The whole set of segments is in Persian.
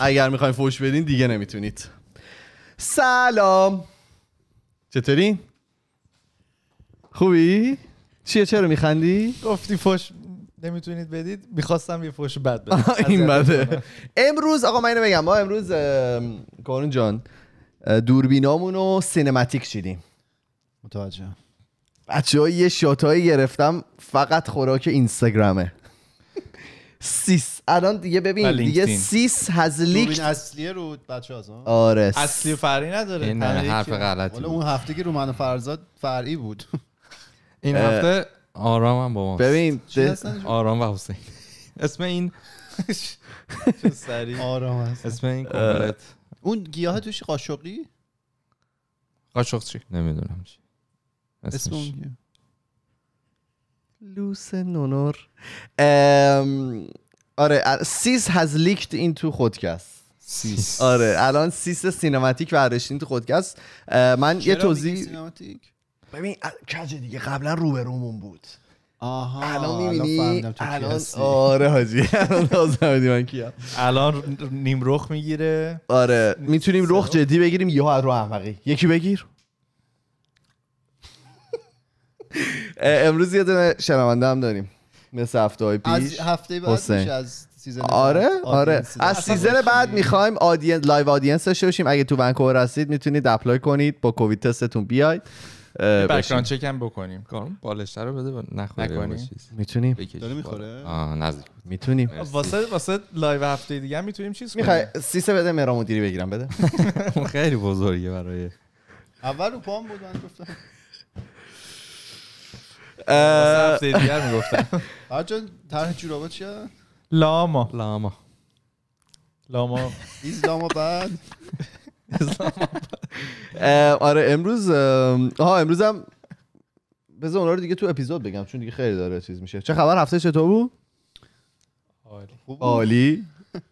اگر میخواین فوش بدین دیگه نمیتونید سلام چطوری؟ خوبی؟ چیه چرا میخندی؟ گفتی فوش نمیتونید بدید میخواستم یه فوش بد بدید این امروز آقا من اینو بگم ما امروز کارون جان دوربینامون رو سینماتیک چیدیم متوجه بچه یه شات گرفتم فقط خوراک اینستاگرامه 300 الان دیگه ببین دیگه سیس هز لیک اصلی رو بچه از آره اصلی فرعی نداره این حرف غلطی اون هفته که رومن فرزاد فرعی بود این هفته آرام هم با ما ببین آرام و حسین اسم این آرام هست اسم این کمپلت اون گیاه توش قاشقی قاشق چی نمیدونم چی اسم اون گیاه لوس نونور آره سیس هز لیکت این تو خودکست سیس آره الان سیس سینماتیک برداشتین تو خودکست من یه توضیح ببین کجه دیگه قبلا روبرومون بود آها الان میبینی الان آره حاجی الان لازم من کیا الان نیم رخ میگیره آره میتونیم رخ جدی بگیریم یه از رو احمقی یکی بگیر امروز یه دونه شنونده هم داریم مثل هفته های پیش از هفته بعد میشه از سیزن آره آره از سیزن بعد میخوایم آدینس لایو آدینس داشته باشیم اگه تو ونکوور هستید میتونید اپلای کنید با کووید تستتون بیاید بکران چک هم بکنیم کارون بالشتر رو بده نخوره میتونیم داره میخوره آه نزدیک میتونیم واسه واسه لایو هفته دیگه میتونیم چیز کنیم میخوای سیسه بده مرا مدیری بگیرم بده خیلی بزرگه برای اول رو پام بود گفتم هفته دیگر میگفتم جان طرح جورابا چیه لاما لاما لاما ایز لاما بعد آره امروز ها امروز هم بذار اونا رو دیگه تو اپیزود بگم چون دیگه خیلی داره چیز میشه چه خبر هفته تو بود عالی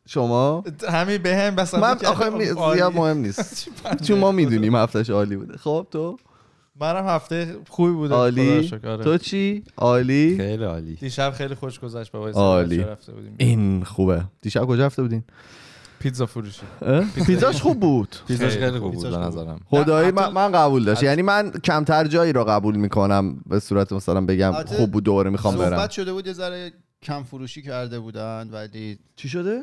شما همین به هم بس من آخه زیاد مهم نیست چون ما میدونیم هفتهش عالی بوده خب تو منم هفته خوبی بوده عالی آره. تو چی عالی خیلی عالی دیشب خیلی خوش گذشت بابا عالی بودیم این خوبه دیشب کجا رفته بودین پیتزا فروشی پیتزاش خوب بود پیتزاش خیلی خوب بود نظرم من قبول داشت یعنی من کمتر جایی رو قبول میکنم به صورت مثلا بگم خوب بود دوباره میخوام برم صحبت شده بود یه ذره کم فروشی کرده بودن ولی چی شده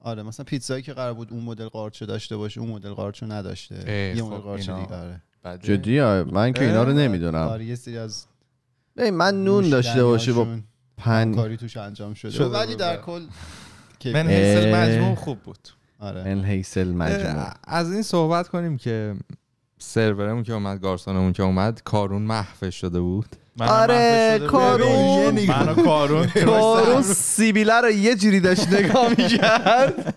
آره مثلا پیتزایی که قرار بود اون مدل قارچو داشته باشه اون مدل قارچو نداشته یه خب مدل قارچو دیگه آره. جدی من که اینا رو نمیدونم آره، یه سری از من نون داشته باشه با پن کاری توش انجام شده ولی در آره. کل من هیسل مجموع خوب بود آره هیسل مجموع از این صحبت کنیم که سرورمون که اومد گارسونمون که اومد کارون محفه شده بود آره کارون کارون کارون سیبیله رو یه جوری داشت نگاه میکرد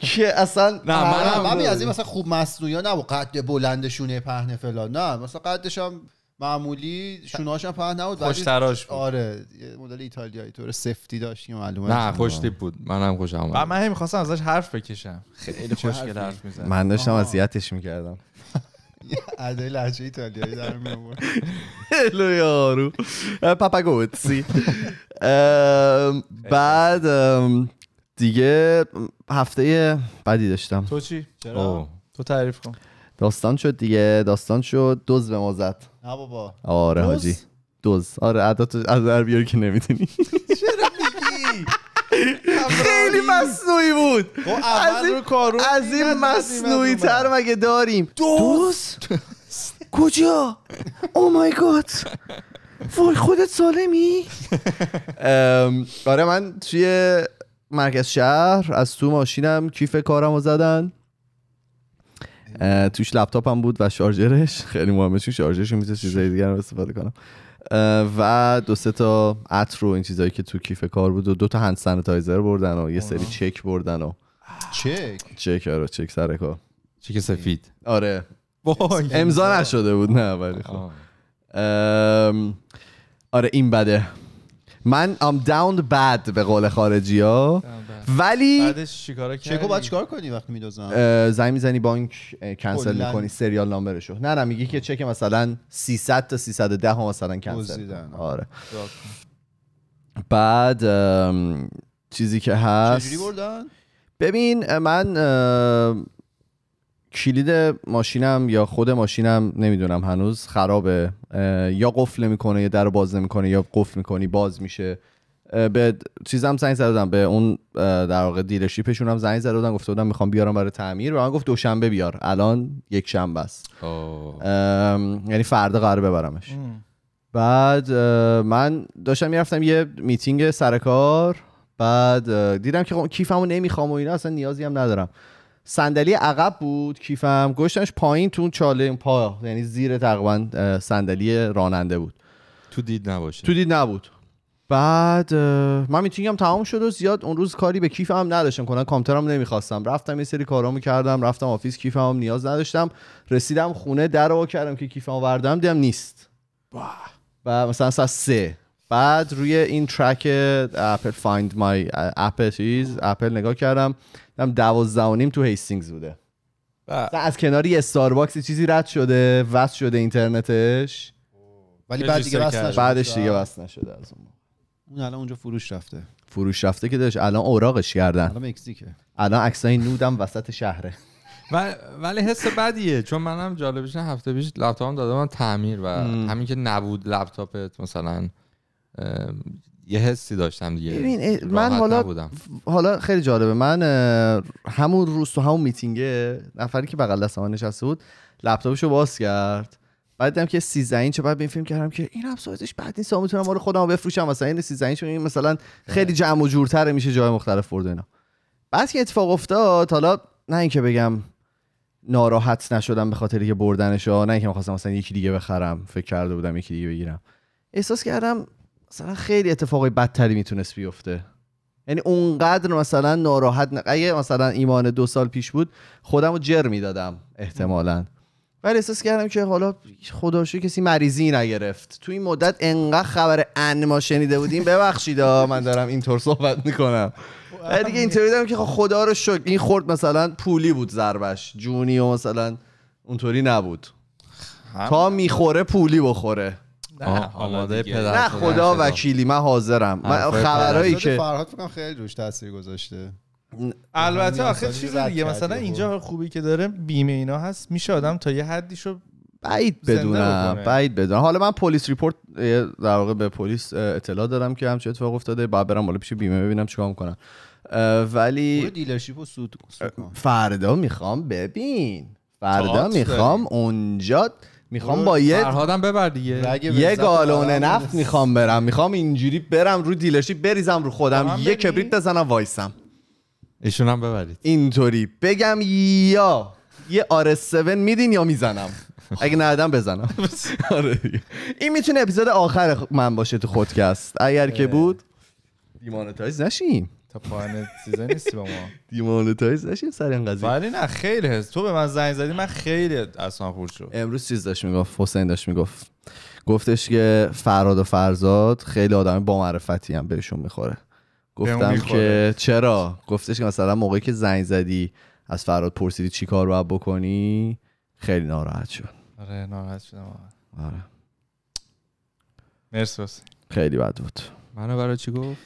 که اصلا نه من آره. خب. از این مثلا خوب مصنوعی نه و قد بلندشونه پهنه فلان نه مثلا قدش هم معمولی شونه‌هاش هم پهن نبود خوش تراش بود آره مدل ایتالیایی طور سفتی داشت معلومه نه خوش تیپ بود منم خوشم اومد من هم می‌خواستم ازش حرف بکشم خیلی خوشگل حرف میزن من داشتم اذیتش می‌کردم ادای لحجه ایتالیایی در میمون هلو پاپاگوتسی بعد دیگه هفته بدی داشتم تو چی؟ چرا؟ تو تعریف کن داستان شد دیگه داستان شد دوز به ما زد نه بابا آره حاجی دوز آره عدد از در بیاری که نمیدونی چرا میگی خیلی مصنوعی بود خب، از این, از این مصنوعی تر مگه داریم دوست کجا او مای گاد وای خودت سالمی آره من توی مرکز شهر از تو ماشینم کیف کارم رو زدن توش لپتاپم بود و شارجرش خیلی مهمه چون رو میتونست چیزای دیگر رو استفاده کنم و دو سه تا عطر و این چیزایی که تو کیف کار بود و دو تا هند سانیتایزر بردن و یه سری چک بردن و چک چک آره چک سر کار چک سفید آره امضا نشده بود نه ولی خب آره این بده من ام داون بد به قول خارجی ها ولی بعدش چیکار چکو باید چیکار کنی وقتی میدوزن زنگ میزنی بانک کنسل میکنی سریال نامبرشو نه نه میگی که چک مثلا 300 تا 310 مثلا کنسل آره, آره. بعد چیزی که هست چجوری ببین من کلید ماشینم یا خود ماشینم نمیدونم هنوز خرابه یا قفل میکنه یا در باز نمیکنه یا قفل میکنی باز میشه به چیزم زنگ زده به اون در واقع دیلرشیپشون هم زنگ زده بودم گفته بودم میخوام بیارم برای تعمیر و من گفت دوشنبه بیار الان یک شنبه است خب. یعنی فردا قرار ببرمش بعد من داشتم میرفتم یه میتینگ سرکار بعد دیدم که خب کیفمو نمیخوام و اینا اصلا نیازی هم ندارم صندلی عقب بود کیفم گشتنش پایین تو اون چاله پا یعنی زیر تقریبا صندلی راننده بود تو دید نباشه تو دید نبود بعد من میتونیم تمام شد و زیاد اون روز کاری به کیفم هم نداشتم کامتر کامترم نمیخواستم رفتم یه سری کارامو کردم رفتم آفیس کیفم هم نیاز نداشتم رسیدم خونه در رو کردم که کیفم آوردم دیدم نیست و مثلا ساعت سه بعد روی این ترک اپل فایند مای اپل چیز اپل نگاه کردم دیدم دوازده و نیم تو هیستینگز بوده از کنار یه استارباکس چیزی رد شده وست شده اینترنتش ولی بعد دیگه وصل بعدش دیگه نشده از اون اون الان اونجا فروش رفته فروش رفته که داشت الان اوراقش کردن الان مکزیکه الان عکسای نودم وسط شهره ولی حس بدیه چون منم جالبش هفته پیش لپتاپم من تعمیر و همین که نبود لپتاپت مثلا یه حسی داشتم دیگه ببین من حالا حالا خیلی جالبه من همون روز تو همون میتینگه نفری که بغل دستم نشسته بود لپتاپشو باز کرد بعد دیدم که 13 اینچ بعد این فیلم کردم که این هم سایزش بعد نیست میتونم ما رو خودم بفروشم مثلا این 13 اینچ این مثلا خیلی آره. جمع و جورتر میشه جای مختلف برد اینا بعد که اتفاق افتاد حالا نه اینکه بگم ناراحت نشدم به خاطر که بردنش ها نه اینکه میخواستم مثلا یکی دیگه بخرم فکر کرده بودم یکی دیگه بگیرم احساس کردم مثلا خیلی اتفاقی بدتری میتونست بیفته یعنی اونقدر مثلا ناراحت اگه مثلا ایمان دو سال پیش بود خودم رو جر میدادم احتمالاً ولی احساس کردم که حالا خداشو کسی مریضی نگرفت تو این مدت انقدر خبر ان ما شنیده بودیم ببخشید من دارم اینطور صحبت میکنم ولی دیگه اینطوری که خب خدا رو شکر این خورد مثلا پولی بود ضربش جونی و مثلا اونطوری نبود تا میخوره پولی بخوره نه پدر نه خدا وکیلی من حاضرم خبرهایی که فرهاد خیلی روش تاثیر گذاشته البته آخه چیز دیگه مثلا اینجا خوبی که داره بیمه اینا هست میشه آدم تا یه حدیشو بعید بدونم بعید بدونم حالا من پلیس ریپورت در واقع به پلیس اطلاع دادم که همچین اتفاق افتاده بعد برم بالا پیش بیمه ببینم چیکار میکنم ولی دیلرشیپو سود فردا میخوام ببین فردا میخوام اونجا میخوام با یه فرهادم ببر دیگه یه گالونه نفت میخوام برم میخوام اینجوری برم رو دیلرشیپ بریزم رو خودم یه کبریت بزنم وایسم ایشون هم ببرید اینطوری بگم یا یه آر 7 میدین یا میزنم اگه ندم بزنم آره این میتونه اپیزود آخر من باشه تو خودکست اگر که بود دیمانتایز نشیم تا پایان سیزن نیستی با ما دیمانتایز نشیم سر این قضیه ولی نه خیلی هست تو به من زنگ زدی من خیلی اصلا خورد شد امروز چیز داشت میگفت حسین داشت میگفت گفتش که فراد و فرزاد خیلی آدم با معرفتی هم بهشون میخوره گفتم که چرا گفتش که مثلا موقعی که زنگ زدی از فراد پرسیدی چی کار باید بکنی خیلی ناراحت شد آره ناراحت شدم آره مرسی خیلی بد بود منو برای چی گفت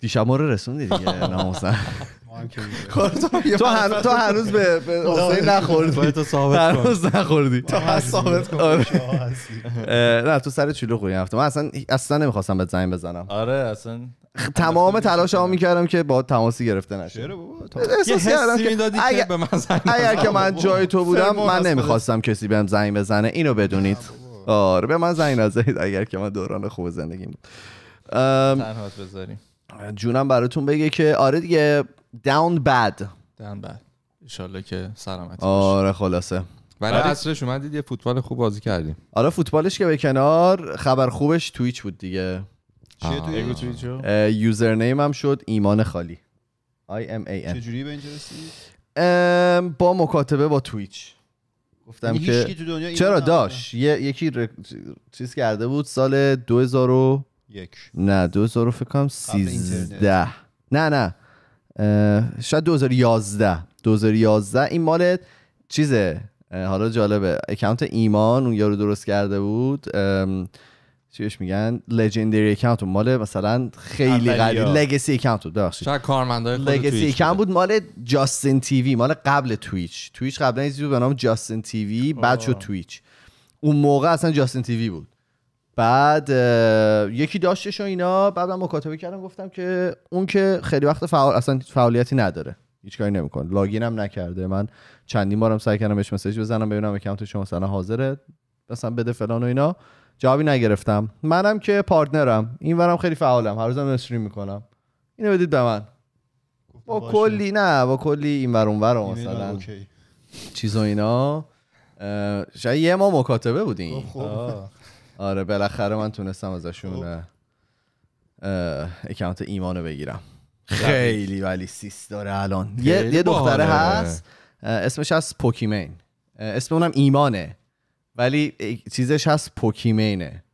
دیشب ما رو رسوندی دیگه ناموسن تو هنوز تو به حسین نخوردی تو ثابت هنوز نخوردی تو هست ثابت کن نه تو سر چلو خوری هفته من اصلا اصلا نمیخواستم به زنگ بزنم آره اصلا خب، تمام خب، تلاش ها خب. میکردم که با تماسی گرفته نشه چرا بابا اگر, به من اگر که من جای تو بودم من نمیخواستم کسی بهم زنگ بزنه اینو بدونید آره به من زنگ نزنید اگر که من دوران خوب زندگی بود تنهات بذاریم جونم براتون بگه که آره دیگه داون بد داون بد ان که سلامتی آره خلاصه ولی آره. اصلش اومدید یه فوتبال خوب بازی کردیم آره فوتبالش که به کنار خبر خوبش تویچ بود دیگه چیه توی یوزرنیم هم شد ایمان خالی آی ام ای ام به با مکاتبه با تویچ گفتم یعنی که چرا داش یکی ر... چیز کرده بود سال 2001 نه 2000 فکر کنم 13 نه نه شاید 2011 2011 این مال چیزه حالا جالبه اکانت ایمان اون یارو درست کرده بود چیش میگن لژندری اکانت مال مثلا خیلی قدیم لگسی اکانت بود ببخشید شاید کارمندای لگسی اکانت بود مال جاستین تیوی مال قبل تویچ تویچ قبلا چیزی به نام جاستین تیوی بعد شد تویچ اون موقع اصلا جاستین تیوی بود بعد یکی داشتش و اینا بعد من مکاتبه کردم گفتم که اون که خیلی وقت فعال اصلا فعالیتی نداره هیچ کاری نمیکنه لاگین هم نکرده من چندین بارم سعی کردم بهش مسیج بزنم ببینم اکانت شما مثلا حاضره مثلا بده فلان و اینا جوابی نگرفتم منم که پارتنرم اینورم خیلی فعالم هر روزم استریم میکنم اینو بدید به من با کلی نه با کلی این ور اون مثلا چیز و اینا شاید یه ما مکاتبه بودیم خب، خب. آره بالاخره من تونستم ازشون خب. اکانت ایمانو بگیرم خیلی ولی سیس داره الان یه دختره هست اسمش از پوکیمین اسم اونم ایمانه ولی چیزش هست پوکیمینه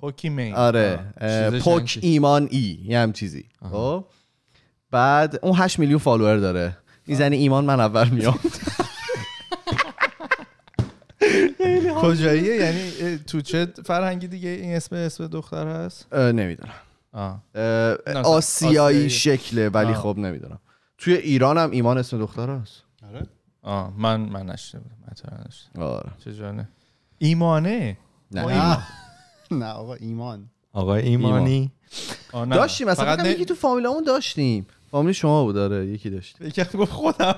پوکیمین آره یعنی پوک ایمان ای یه هم چیزی خب بعد اون 8 میلیون فالوور داره میزنی ایمان من اول میام کجاییه یعنی تو چه فرهنگی دیگه این اسم اسم دختر هست نمیدونم آسیایی شکله ولی خب نمیدونم توی ایران هم ایمان اسم دختر هست آره من من نشته بودم آره چه ایمانه نه ایمان. نه آقا ایمان آقا ایمانی داشتیم اصلا فقط یکی تو فامیلامون داشتیم فامیل شما بود داره یکی داشت یکی گفت خودم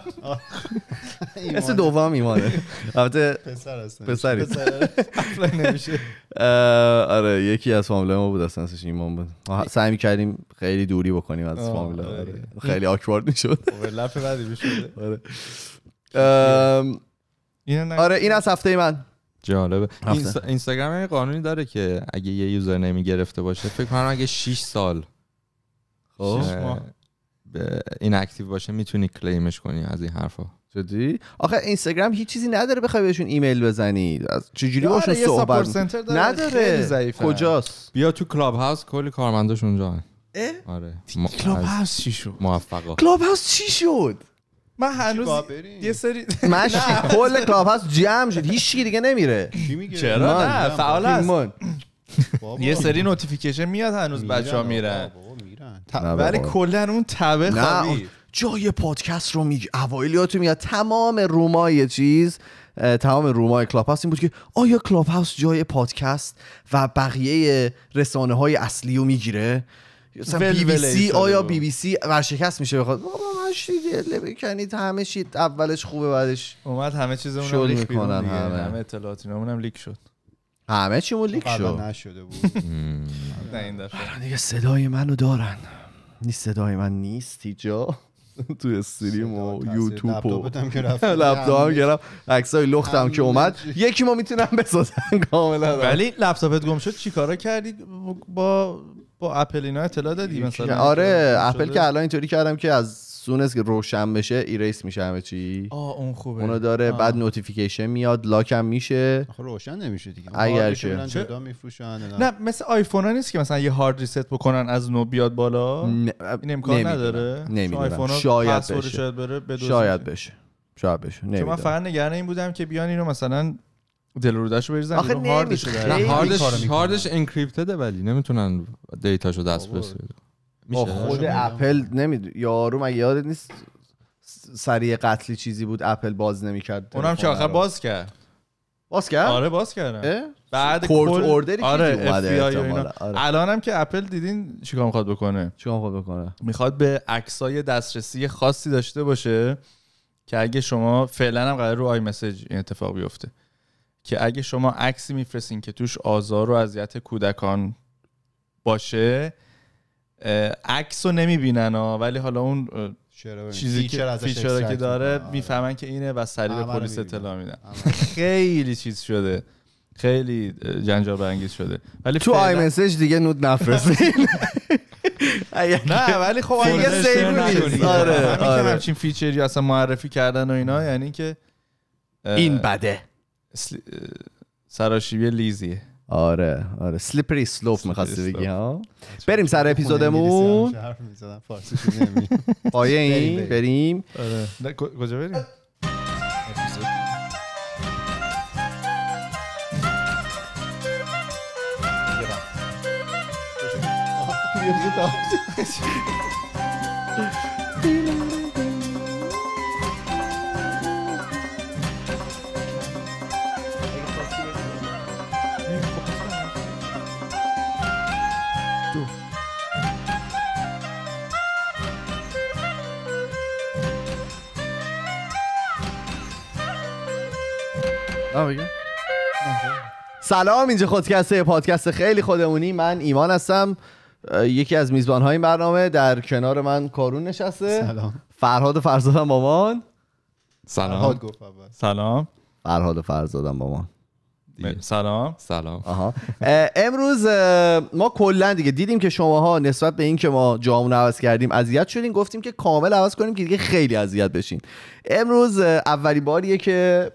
مثل دوم ایمانه البته پسر هست پسری نمیشه آره یکی از فامیل ما بود اصلا اسمش ایمان بود سعی کردیم خیلی دوری بکنیم از آره. فامیل آره. خیلی آکوارد میشد اوورلپ بعدی میشد آره آره این از هفته من جالبه اینستاگرام اینستاگرام قانونی داره که اگه یه یوزر نمی گرفته باشه فکر کنم اگه 6 سال خب این باشه میتونی کلیمش کنی از این حرفا جدی آخه اینستاگرام هیچ چیزی نداره بخوای بهشون ایمیل بزنی چجوری آره، باشون صحبت نداره کجاست بیا تو کلاب هاوس کلی کارمنداش اونجا آره کلاب هاوس چی شد کلاب هاوس چی شد من هنوز یه سری مش کل کلاب هست جمع شد هیچ دیگه نمیره چرا نه فعال هست یه سری نوتیفیکیشن میاد هنوز بچه ها میرن ولی کلا اون تبه خوابی جای پادکست رو میگی اوایل یادتون میاد تمام رومای چیز تمام رومای کلاب هاست این بود که آیا کلاب هاوس جای پادکست و بقیه رسانه های اصلی رو میگیره مثلا بی بی سی آیا بی بی سی ورشکست میشه بخواد بابا من کنید همه چی اولش خوبه بعدش اومد همه چیزمون رو لیک میکنن همه همه اطلاعاتینمون هم لیک شد همه چیمون لیک شد نشده بود نه این دفعه آره آره دیگه صدای منو دارن نیست صدای من نیست اینجا تو استریم و یوتیوب و لپتاپ هم گرم عکسای لختم که اومد یکی ما میتونم بسازن کاملا ولی لپتاپت گم شد چیکارا کردی با با اپل اینا اطلاع دادی مثلا آره اپل که الان اینطوری کردم که از سونس که روشن بشه ایریس میشه همه چی آه اون خوبه اونو داره بعد نوتیفیکیشن میاد لاکم میشه روشن نمیشه دیگه اگر نه مثل آیفون ها نیست که مثلا یه هارد ریست بکنن از نو بیاد بالا این امکان نداره نمیدونم شاید بشه شاید بشه شاید بشه من فقط نگران این بودم که بیان اینو مثلا داشو بریزن آخه هاردش هاردش هاردش انکریپتده ولی نمیتونن دیتاشو دست بسید خود اپل نمیدون یارو مگه یادت نیست سریع قتلی چیزی بود اپل باز نمیکرد اونم چه آخر باز کرد باز کرد آره باز کردم بعد کورت اوردری آره, آره. الان هم که اپل دیدین چیکار میخواد بکنه چیکار میخواد بکنه میخواد به عکسای دسترسی خاصی داشته باشه که اگه شما فعلا هم قرار رو آی مسیج این اتفاق بیفته که اگه شما عکسی میفرستین که توش آزار و اذیت کودکان باشه عکس رو نمیبینن ها ولی حالا اون چیزی که فیچر که داره میفهمن آره. که اینه و سریع به پلیس اطلاع میدن خیلی چیز شده خیلی جنجال برانگیز شده ولی تو آی دیگه نود نفرستین نه ولی خب یه سیو نیست آره که آره. همچین فیچری اصلا معرفی کردن و اینا یعنی که این بده سراشیبی لیزیه eh, آره آره سلیپری سلوپ میخواستی بگی ها بریم سر خب، خب، اپیزودمون خب، آیه این بریم آره. کجا بریم اپیزود سلام اینجا خودکسته پادکست خیلی خودمونی من ایمان هستم یکی از میزبان های برنامه در کنار من کارون نشسته سلام فرهاد فرزادم مامان سلام سلام فرهاد فرزادم مامان سلام سلام امروز ما کلا دیگه دیدیم که شماها نسبت به اینکه ما جامون عوض کردیم اذیت شدیم گفتیم که کامل عوض کنیم که دیگه خیلی اذیت بشین امروز اولی باریه که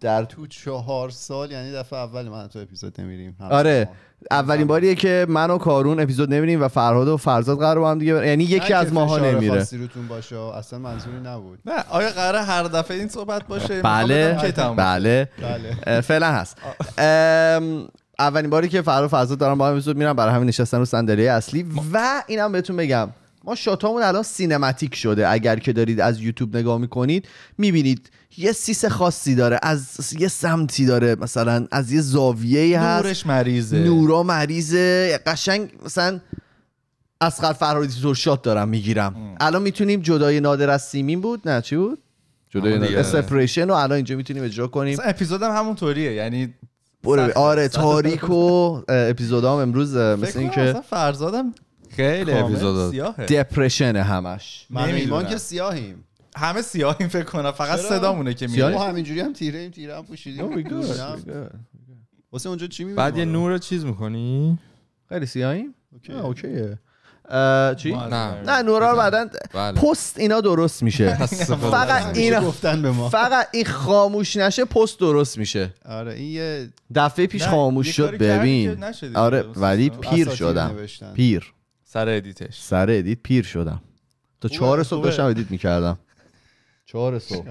در تو چهار سال یعنی دفعه اول من تو اپیزود نمیریم آره اولین باریه که من و کارون اپیزود نمیریم و فرهاد و فرزاد قرار با هم دیگه یعنی یکی از ماها نمیره روتون باشه اصلا منظوری نبود نه آیا قرار هر دفعه این صحبت باشه بله. بله بله, فعلا هست اولین باری که فرهاد و فرزاد دارم با هم اپیزود میرم برای همین نشستن رو صندلی اصلی و اینم بهتون بگم ما شاتامون الان سینماتیک شده اگر که دارید از یوتیوب نگاه میکنید میبینید یه سیس خاصی داره از یه سمتی داره مثلا از یه زاویه هست نورش مریضه نورا مریضه قشنگ مثلا از فرهادی تو شات دارم میگیرم الان میتونیم جدای نادر از سیمین بود نه چی بود جدای سپریشن رو الان اینجا میتونیم اجرا کنیم اپیزودم طوریه یعنی آره تاریک و اپیزودام امروز مثل اینکه فرزادم خیلی اپیزود دپرشن همش من ایمان که سیاهیم همه سیاهیم فکر کنم فقط صدامونه که میاد ما همینجوری هم تیره ایم تیره هم پوشیدیم واسه اونجا چی میبینیم بعد یه نور چیز میکنی خیلی سیاهیم اوکیه چی؟ نه نه نورا بعدا بله. پست اینا درست میشه فقط اینا گفتن به ما فقط این خاموش نشه پست درست میشه آره این یه دفعه پیش خاموش شد ببین آره ولی پیر شدم پیر سر ادیتش سر ادیت پیر شدم تا چهار صبح داشتم ادیت میکردم چهار صبح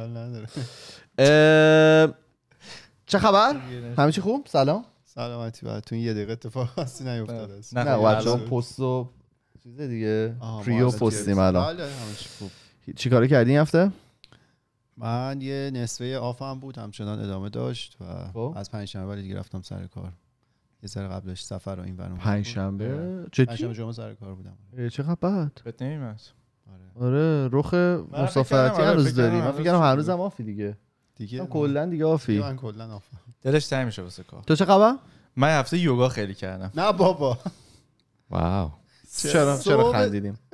چه خبر؟ همیشه خوب؟ سلام سلامتی تو یه دقیقه اتفاق خاصی نیفتاده نه بچه هم پست و چیز دیگه پریو پستیم الان آره، چی کاره کردی این هفته؟ من یه نصفه آفم بود همچنان ادامه داشت و خب. از پنج شنبه دیگه رفتم سر کار یه سر قبلش سفر و این برنامه پنج شنبه آره. جدی شنبه جمعه سر کار بودم چقدر بعد بد نمیمس آره آره رخ مسافرتی آره، روز داری من فکر کنم روزم آفی دیگه دیگه کلا دیگه آفی من کلا آف دلش تنگ میشه واسه کار تو چه خبر من هفته یوگا خیلی کردم نه بابا واو چرا چرا خندیدیم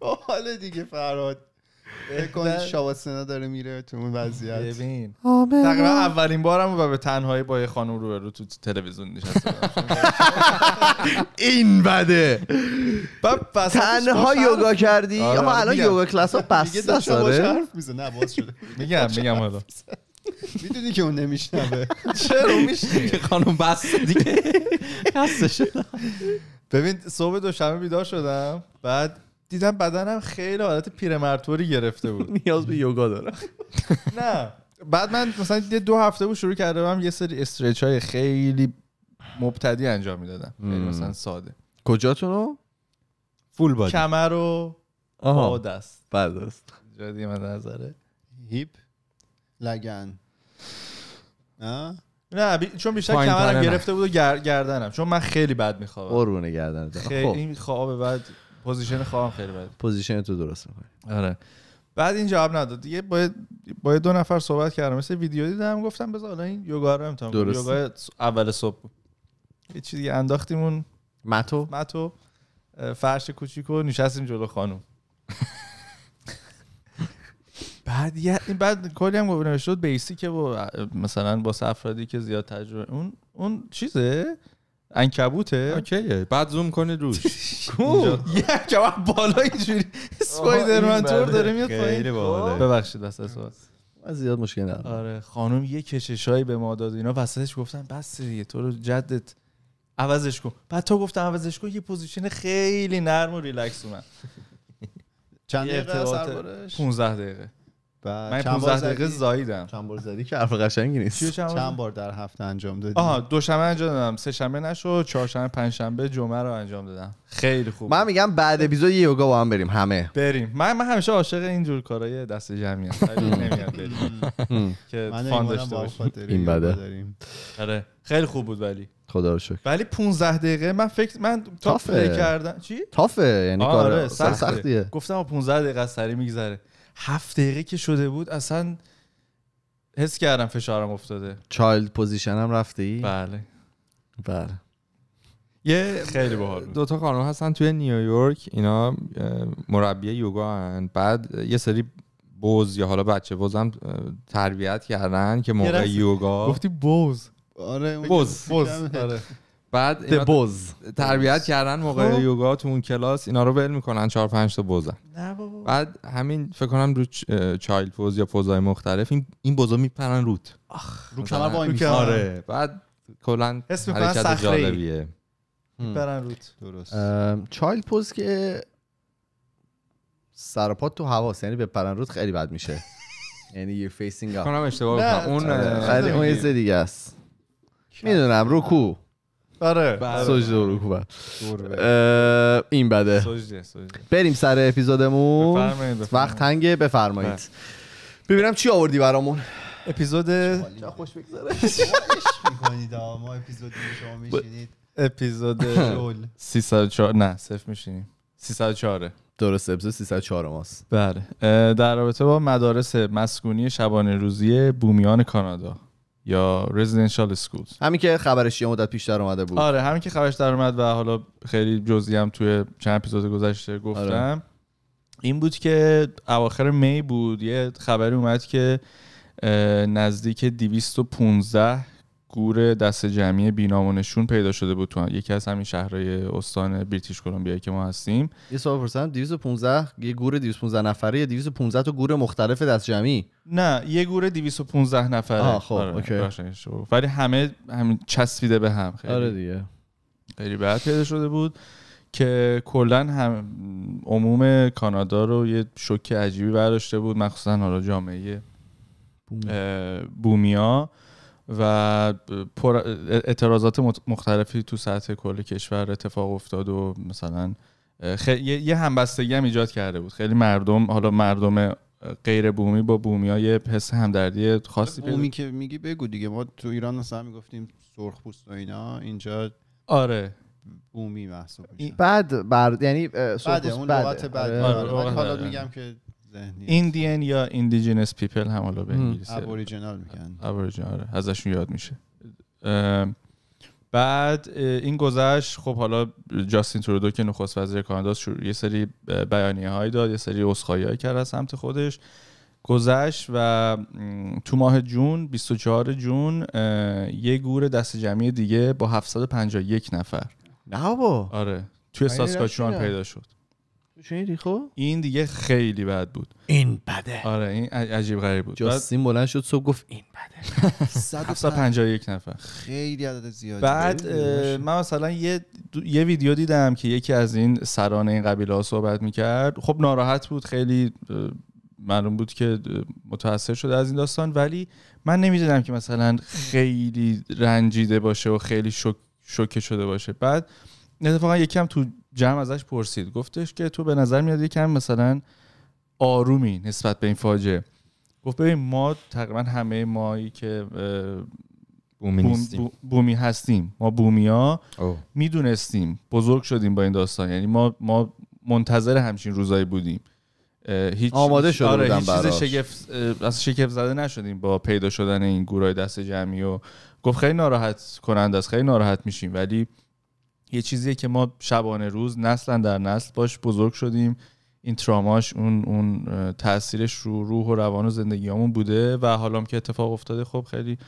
حالا دیگه فراد بکن شاواسنا داره میره تو اون وضعیت ببین تقریبا اولین بارم و به تنهایی با یه خانم رو رو تو تلویزیون نشسته این بده تنها یوگا کردی اما آره، الان یوگا کلاس ها بسته حرف باز شده میگم میگم حالا میدونی که اون نمیشنبه چرا که خانم بس دیگه ببین صبح دو دوشنبه بیدار شدم بعد دیدم بدنم خیلی حالت پیرمرتوری گرفته بود نیاز به یوگا دارم نه بعد من مثلا دو هفته بود شروع کرده بودم یه سری استرچ های خیلی مبتدی انجام میدادم خیلی مثلا ساده کجاتونو؟ فول بادی کمر و آها. دست بعد دست جدی من نظره هیپ لگن نه نه چون بیشتر کمرم گرفته بود و گردنم چون من خیلی بد میخوابم قربونه گردن خیلی خب. خواب بعد پوزیشن خواهم خیلی بد پوزیشن تو درست میکنی آره بعد این جواب نداد دیگه با دو نفر صحبت کردم مثل ویدیو دیدم گفتم بذار حالا این یوگا رو امتحان کنم یوگا اول صبح بود یه چیزی انداختیمون متو متو فرش کوچیک و نشستیم جلو خانم بعد یه بعد کلی هم گفت نوشته بیسی که و مثلا با افرادی که زیاد تجربه اون اون چیزه انکبوته اوکیه بعد زوم کنید روش یه جواب بالا اینجوری اسپایدرمن تور بله. داره میاد پایین خب. ببخشید بس خب. سوال من زیاد مشکل ندارم آره خانم یه کششایی به ما داد اینا وسطش گفتن بس دیگه تو رو جدت عوضش کن بعد تو گفتم عوضش کن یه پوزیشن خیلی نرم و ریلکس اومد چند دقیقه 15 دقیقه من 15 دقیقه زاییدم چند بار زدی که حرف قشنگی نیست چند بار در هفته انجام دادی آها دوشنبه انجام دادم سه شنبه نشد پنج شنبه جمعه رو انجام دادم خیلی خوب من میگم بعد اپیزود یه یوگا با هم بریم همه بریم من من همیشه عاشق جور کارهای دست جمعی ام که فان داشته این بده آره خیلی خوب بود ولی خدا رو شکر ولی 15 دقیقه من فکر من تافه کردم چی تافه یعنی کار آره، سختیه گفتم 15 دقیقه سری میگذره هفت دقیقه که شده بود اصلا حس کردم فشارم افتاده چایلد پوزیشن هم رفته ای؟ بله بله یه خیلی باحال دو تا خانم هستن توی نیویورک اینا مربی یوگا هن. بعد یه سری بوز یا حالا بچه هم تربیت کردن که موقع یوگا گفتی بوز آره بوز بوز آره بعد اینا تربیت کردن موقع خب. یوگا تو اون کلاس اینا رو ول میکنن چهار پنج تا بوزه نه بعد همین فکر کنم رو چایلد پوز یا پوزای مختلف این این بزا میپرن روت آخ رو کمر وای آره بعد کلا حرکت جالبیه میپرن روت درست چایلد پوز که سرپاد تو هواس یعنی بپرن روت خیلی بد میشه یعنی یو فیسینگ اپ اشتباه اون آره. خیلی اون دیگه است میدونم رکو. آره سجده بله. و این بده بریم سر اپیزودمون وقت تنگه بفرمایید بله. ببینم چی آوردی برامون اپیزود خوش بگذره میکنید ما اپیزود شما میشینید اپیزود 304 نه صفر میشینیم 304 درست اپیزود 304 ماست بله در رابطه با مدارس مسکونی شبانه روزی بومیان کانادا یا رزیدنشال اسکول همین که خبرش یه مدت پیشتر اومده بود آره همین که خبرش در اومد و حالا خیلی جزئی هم توی چند اپیزود گذشته گفتم آره. این بود که اواخر می بود یه خبری اومد که نزدیک 215 گور دست جمعی بینامونشون پیدا شده بود تو یکی از همین شهرهای استان بریتیش کلمبیا که ما هستیم یه سوال پرسیدم 215 یه گور 215 نفره یا 215 تا گور مختلف دست جمعی نه یه گور 215 نفره آه خب آره. اوکی ولی همه همین چسبیده به هم خیلی آره دیگه خیلی بعد پیدا شده بود که کلا هم عموم کانادا رو یه شوک عجیبی برداشته بود مخصوصا حالا جامعه بومیا و اعتراضات مختلفی تو سطح کل کشور اتفاق افتاد و مثلا یه همبستگی هم ایجاد کرده بود خیلی مردم حالا مردم غیر بومی با بومی های حس همدردی خاصی بومی که میگی بگو دیگه ما تو ایران مثلا میگفتیم سرخ پوست و اینا اینجا آره بومی محسوب میشن بعد بر یعنی بعد اون بعد آره، آره، حالا میگم که ایندین یا ایندیجینس پیپل هم حالا به انگلیسی ابوریجنال میگن آره. ازشون یاد میشه بعد این گذشت خب حالا جاستین ترودو که نخست وزیر کانادا یه سری بیانیه هایی داد یه سری عذرخواهی کرد از سمت خودش گذشت و تو ماه جون 24 جون یه گور دست جمعی دیگه با 751 نفر نه با آره توی آره، ساسکاچوان پیدا شد شنیدی خب این دیگه خیلی بد بود این بده آره این عجیب غریب بود جاستین بلند شد صبح گفت این بده 751 نفر خیلی عدد زیادی بعد من مثلا یه یه ویدیو دیدم که یکی از این سران این قبیله ها صحبت میکرد خب ناراحت بود خیلی معلوم بود که متاثر شده از این داستان ولی من نمیدونم که مثلا خیلی رنجیده باشه و خیلی شوکه شده باشه بعد اتفاقا هم تو جمع ازش پرسید گفتش که تو به نظر میاد یکم مثلا آرومی نسبت به این فاجعه گفت ببین ما تقریبا همه مایی که بومی, بومی هستیم ما ها میدونستیم بزرگ شدیم با این داستان یعنی ما ما منتظر همچین روزایی بودیم هیچ آماده شده آره، هیچ چیز شگفت از شگفت زده نشدیم با پیدا شدن این گورای دست جمعی و گفت خیلی ناراحت کننده است خیلی ناراحت میشیم ولی یه چیزیه که ما شبانه روز نسلا در نسل باش بزرگ شدیم این تراماش اون اون تاثیرش رو روح و روان و زندگیامون بوده و حالا که اتفاق افتاده خب خیلی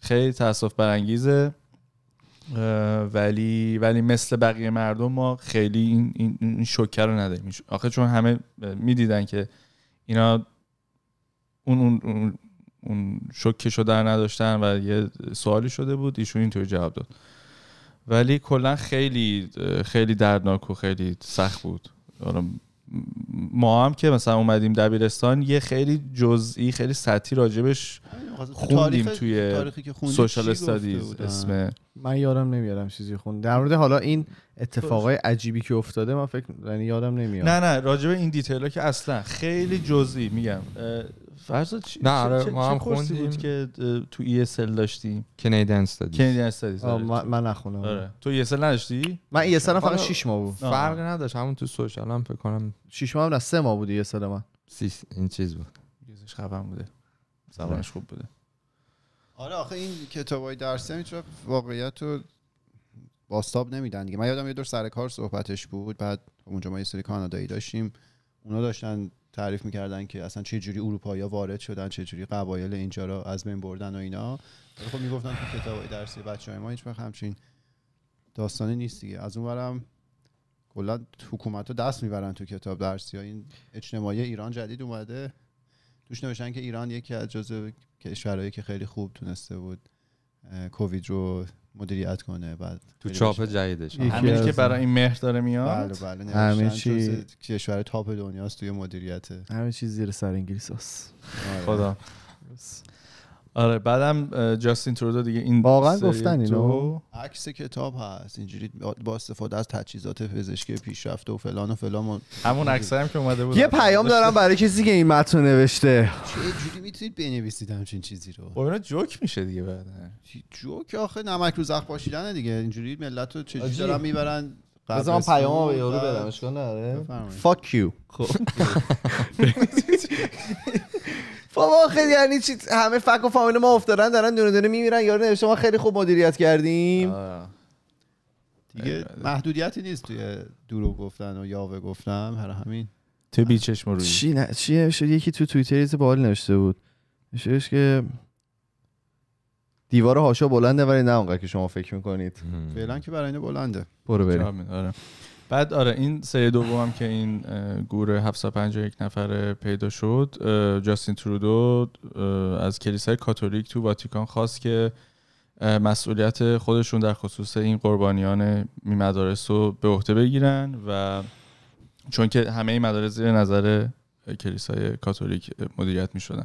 خیلی تاسف برانگیزه ولی ولی مثل بقیه مردم ما خیلی این این, این شوکه رو نداریم آخه چون همه میدیدن که اینا اون اون, اون اون شکش رو در نداشتن و یه سوالی شده بود ایشون اینطوری جواب داد ولی کلا خیلی خیلی دردناک و خیلی سخت بود ما هم که مثلا اومدیم دبیرستان یه خیلی جزئی خیلی سطحی راجبش خب، خوندیم توی سوشال استادیز اسم من یادم نمیارم چیزی خون. در مورد حالا این اتفاقای عجیبی که افتاده من فکر یعنی یادم نمیاد نه نه راجب این دیتیلا که اصلا خیلی جزئی میگم فرض چی؟ نه آره ما هم خوندیم بود که تو ای اس ال داشتی کنیدن استادیز کنیدن استادیز من نخونم آره تو ای اس ال نداشتی من ای اس ال فقط 6 ماه بود فرق نداشت همون تو سوشال هم فکر کنم 6 ماه نه 3 ماه بود ای اس ال من سیس این چیز بود چیزش خفن بوده زبانش آره. خوب بوده آره آخه این کتابای درسی میتونه واقعیت رو باستاب نمیدن دیگه من یادم یه دور سر کار صحبتش بود بعد خب اونجا ما یه سری کانادایی داشتیم اونا داشتن تعریف میکردن که اصلا چه جوری اروپایی وارد شدن چه جوری قبایل اینجا رو از بین بردن و اینا خب میگفتن تو کتاب درسی بچه های ما هیچ وقت همچین داستانی نیست دیگه از اونورم کلا حکومت ها دست میبرن تو کتاب درسی ها این اجتماعی ایران جدید اومده توش نوشتن که ایران یکی از جزو کشورهایی که خیلی خوب تونسته بود کووید رو مدیریت کنه بعد تو چاپ جدیدش همین که برای این مهر داره میاد بله بله همه چی کشور تاپ دنیاست توی مدیریت همه چیز زیر سر انگلیس آره. خدا آره بعدم جاستین ترودو دیگه این واقعا گفتن اینو عکس کتاب هست اینجوری با استفاده از تجهیزات پزشکی پیشرفته و فلان و فلان و همون عکسایی هم که اومده بود یه پیام دارم برای کسی که این متن نوشته چه جوری میتونید بنویسید همچین چیزی رو خب، اونا جوک میشه دیگه بعد جوک آخه نمک رو زخم پاشیدن دیگه اینجوری ملت رو چجوری دارن میبرن بذار من به یارو بدم اشکال نداره فاک یو بابا خب خیلی یعنی چی همه فک و فامیل ما افتادن دارن دونه دونه میمیرن یارو نوشته ما خیلی خوب مدیریت کردیم دیگه محدودیتی نیست توی دروغ گفتن و یاوه گفتم هر همین تو بی چشم چی نه چی نوشته یکی تو توییتر یه بال نوشته بود نوشته که دیوار هاشا بلنده ولی نه اونقدر که شما فکر میکنید فعلا که برای اینه بلنده برو بریم بعد آره این سری دومم که این گور 751 نفره پیدا شد جاستین ترودو از کلیسای کاتولیک تو واتیکان خواست که مسئولیت خودشون در خصوص این قربانیان می مدارس رو به عهده بگیرن و چون که همه این مدارس زیر نظر کلیسای کاتولیک مدیریت می شدن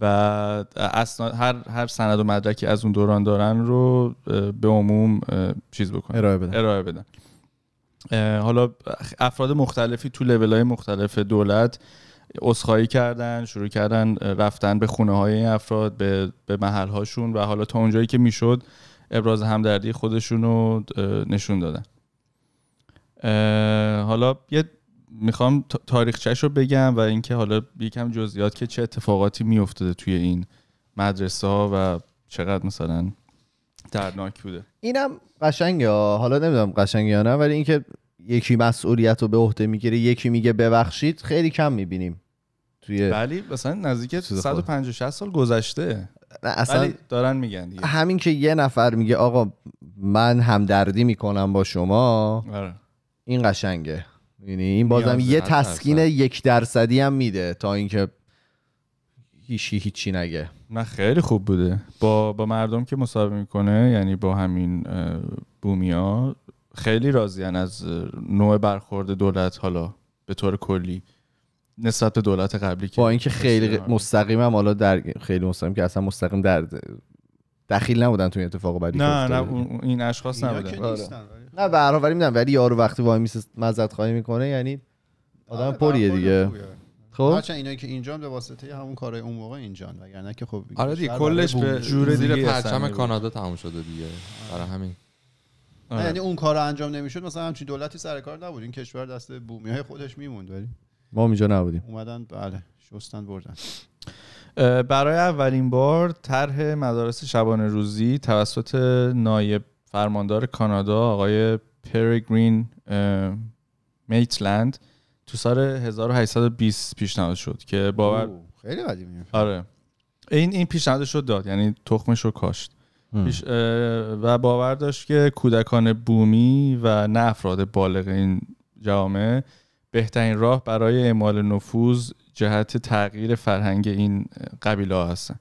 و هر هر سند و مدرکی از اون دوران دارن رو به عموم چیز بکنن ارائه بدن, ارائه بدن. حالا افراد مختلفی تو لیول های مختلف دولت اصخایی کردن شروع کردن رفتن به خونه های افراد به, به محل هاشون و حالا تا اونجایی که میشد ابراز همدردی خودشون رو نشون دادن حالا یه میخوام تاریخچهش رو بگم و اینکه حالا یکم جزئیات که چه اتفاقاتی میافتاده توی این مدرسه ها و چقدر مثلا درناک بوده اینم قشنگه حالا نمیدونم قشنگ یا نه ولی اینکه یکی مسئولیت رو به عهده میگیره یکی میگه ببخشید خیلی کم میبینیم توی ولی مثلا نزدیک 150 60 سال گذشته نه دارن میگن همین که یه نفر میگه آقا من همدردی میکنم با شما آره. این قشنگه یعنی این بازم یه تسکین یک درصدی هم میده تا اینکه هیچی هیچی نگه نه خیلی خوب بوده با, با مردم که مصاحبه میکنه یعنی با همین بومیا خیلی راضیان از نوع برخورد دولت حالا به طور کلی نسبت به دولت قبلی که با اینکه خیلی آره. مستقیم هم حالا در خیلی مستقیم که اصلا مستقیم در دخیل نبودن تو این اتفاق بعدی نه نه این اشخاص نبودن آره. آره. نه به هر ولی میدونم ولی یارو وقتی وای میسه مزد خواهی میکنه یعنی آدم پریه دیگه خب هرچند اینایی که اینجا به واسطه همون کارهای اون موقع اینجا وگرنه که خب آره دیگه کلش به جور زیر پرچم کانادا تموم شده دیگه برای آره. همین آره. یعنی اون کار انجام نمیشد مثلا همچین دولتی سر کار نبود این کشور دست بومی های خودش میموند ولی ما اینجا نبودیم اومدن بله شستن بردن برای اولین بار طرح مدارس شبانه روزی توسط نایب فرماندار کانادا آقای پرگرین میتلند تو سال 1820 پیشنهاد شد که باور خیلی قدیمی آره این این پیشنهادش شد داد یعنی تخمش رو کاشت و باور داشت که کودکان بومی و نه افراد بالغ این جامعه بهترین راه برای اعمال نفوذ جهت تغییر فرهنگ این قبیله ها هستن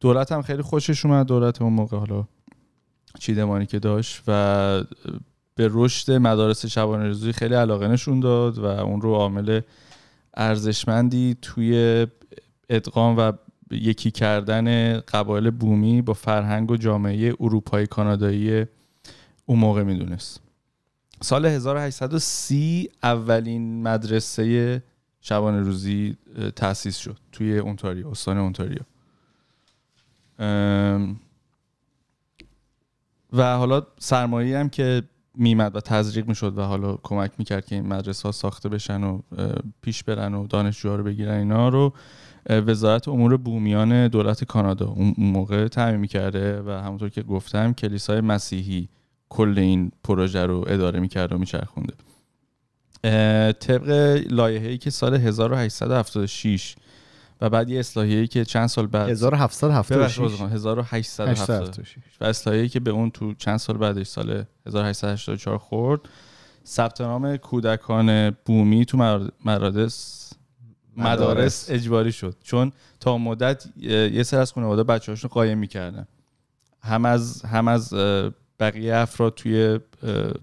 دولت هم خیلی خوشش اومد دولت اون موقع حالا چیدمانی که داشت و به رشد مدارس شبانه روزی خیلی علاقه نشون داد و اون رو عامل ارزشمندی توی ادغام و یکی کردن قبایل بومی با فرهنگ و جامعه اروپایی کانادایی اون موقع میدونست سال 1830 اولین مدرسه شبان روزی تأسیس شد توی اونتاریو استان اونتاریو و حالا سرمایه هم که میمد و تزریق میشد و حالا کمک میکرد که این مدرسه ها ساخته بشن و پیش برن و دانشجوها رو بگیرن اینا رو وزارت امور بومیان دولت کانادا اون موقع تعمیم میکرده و همونطور که گفتم کلیسای مسیحی کل این پروژه رو اداره میکرد و میچرخونده طبق لایحه‌ای که سال 1876 و بعد یه اصلاحیه‌ای که چند سال بعد 1776 و اصلاحیه‌ای که به اون تو چند سال بعدش سال 1884 خورد ثبت نام کودکان بومی تو مدارس مدارس اجباری شد چون تا مدت یه سر از خانواده بچه‌هاشون قایم میکردن هم از هم از بقیه افراد توی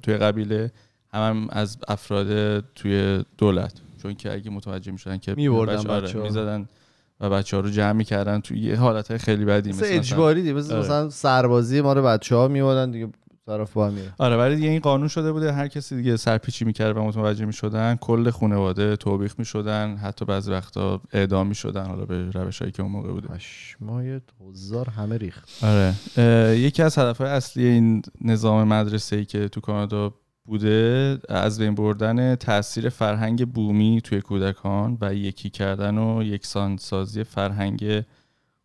توی قبیله هم, هم از افراد توی دولت چون که اگه متوجه می‌شدن که می‌بردن آره، بچه‌ها میزدن و بچه ها رو جمع میکردن توی یه حالت خیلی بدی مثل اجباری دیگه مثل آره. مثلا سربازی ما رو بچه ها میبادن دیگه طرف با میره آره ولی دیگه این قانون شده بوده هر کسی دیگه سرپیچی میکرد و متوجه میشدن کل خانواده توبیخ میشدن حتی بعضی وقتا اعدام میشدن حالا به روش هایی که اون موقع بوده هشمای دوزار همه ریخت آره یکی از هدف اصلی این نظام مدرسه ای که تو کانادا بوده از بین بردن تاثیر فرهنگ بومی توی کودکان و یکی کردن و یکسانسازی فرهنگ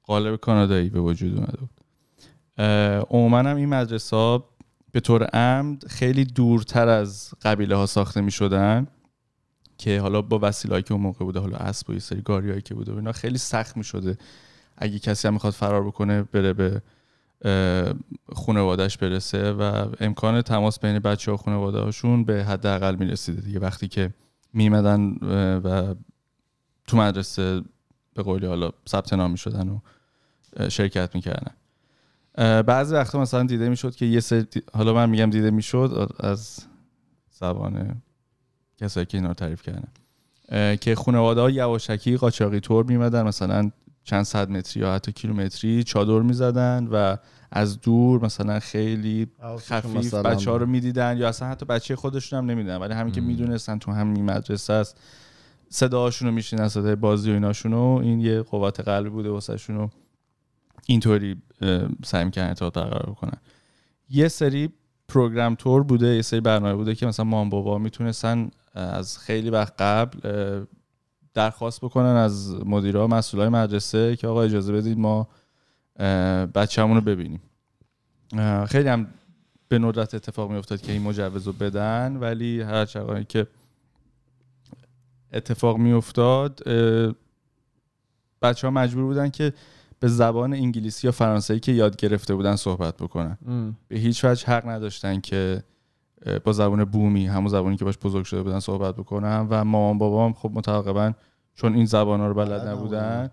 قالب کانادایی به وجود اومده بود عموما هم این مدرسه ها به طور عمد خیلی دورتر از قبیله ها ساخته می شدن که حالا با وسیله که اون موقع بوده حالا اسب و یه سری گاری هایی که بوده و اینا خیلی سخت می شده اگه کسی هم میخواد فرار بکنه بره به خانوادهش برسه و امکان تماس بین بچه و خانواده به به اقل میرسیده دیگه وقتی که میمدن و تو مدرسه به قولی حالا ثبت نام میشدن و شرکت میکردن بعضی وقتا مثلا دیده میشد که یه سری حالا من میگم دیده میشد از زبان کسایی که اینا رو تعریف کردن که خانواده ها یواشکی قاچاقی طور میمدن مثلا چند صد متری یا حتی کیلومتری چادر میزدن و از دور مثلا خیلی خفیف بچه ها رو میدیدن یا اصلا حتی بچه خودشون هم نمیدن ولی همین که میدونستن تو همین مدرسه است صداشون رو میشین صدای بازی و ایناشون این یه قوات قلبی بوده واسه رو اینطوری سعی میکردن تا برقرار بکنن یه سری پروگرام تور بوده یه سری برنامه بوده که مثلا مام بابا میتونستن از خیلی وقت قبل درخواست بکنن از مدیرها مسئولای مدرسه که آقا اجازه بدید ما بچه‌مون رو ببینیم خیلی هم به ندرت اتفاق میافتاد که این مجوز رو بدن ولی هر چقدر که اتفاق میافتاد بچه ها مجبور بودن که به زبان انگلیسی یا فرانسوی که یاد گرفته بودن صحبت بکنن به هیچ وجه حق نداشتن که با زبان بومی همون زبانی که باش بزرگ شده بودن صحبت بکنم و مامان بابام خب متعاقبا چون این زبان ها رو بلد نبودن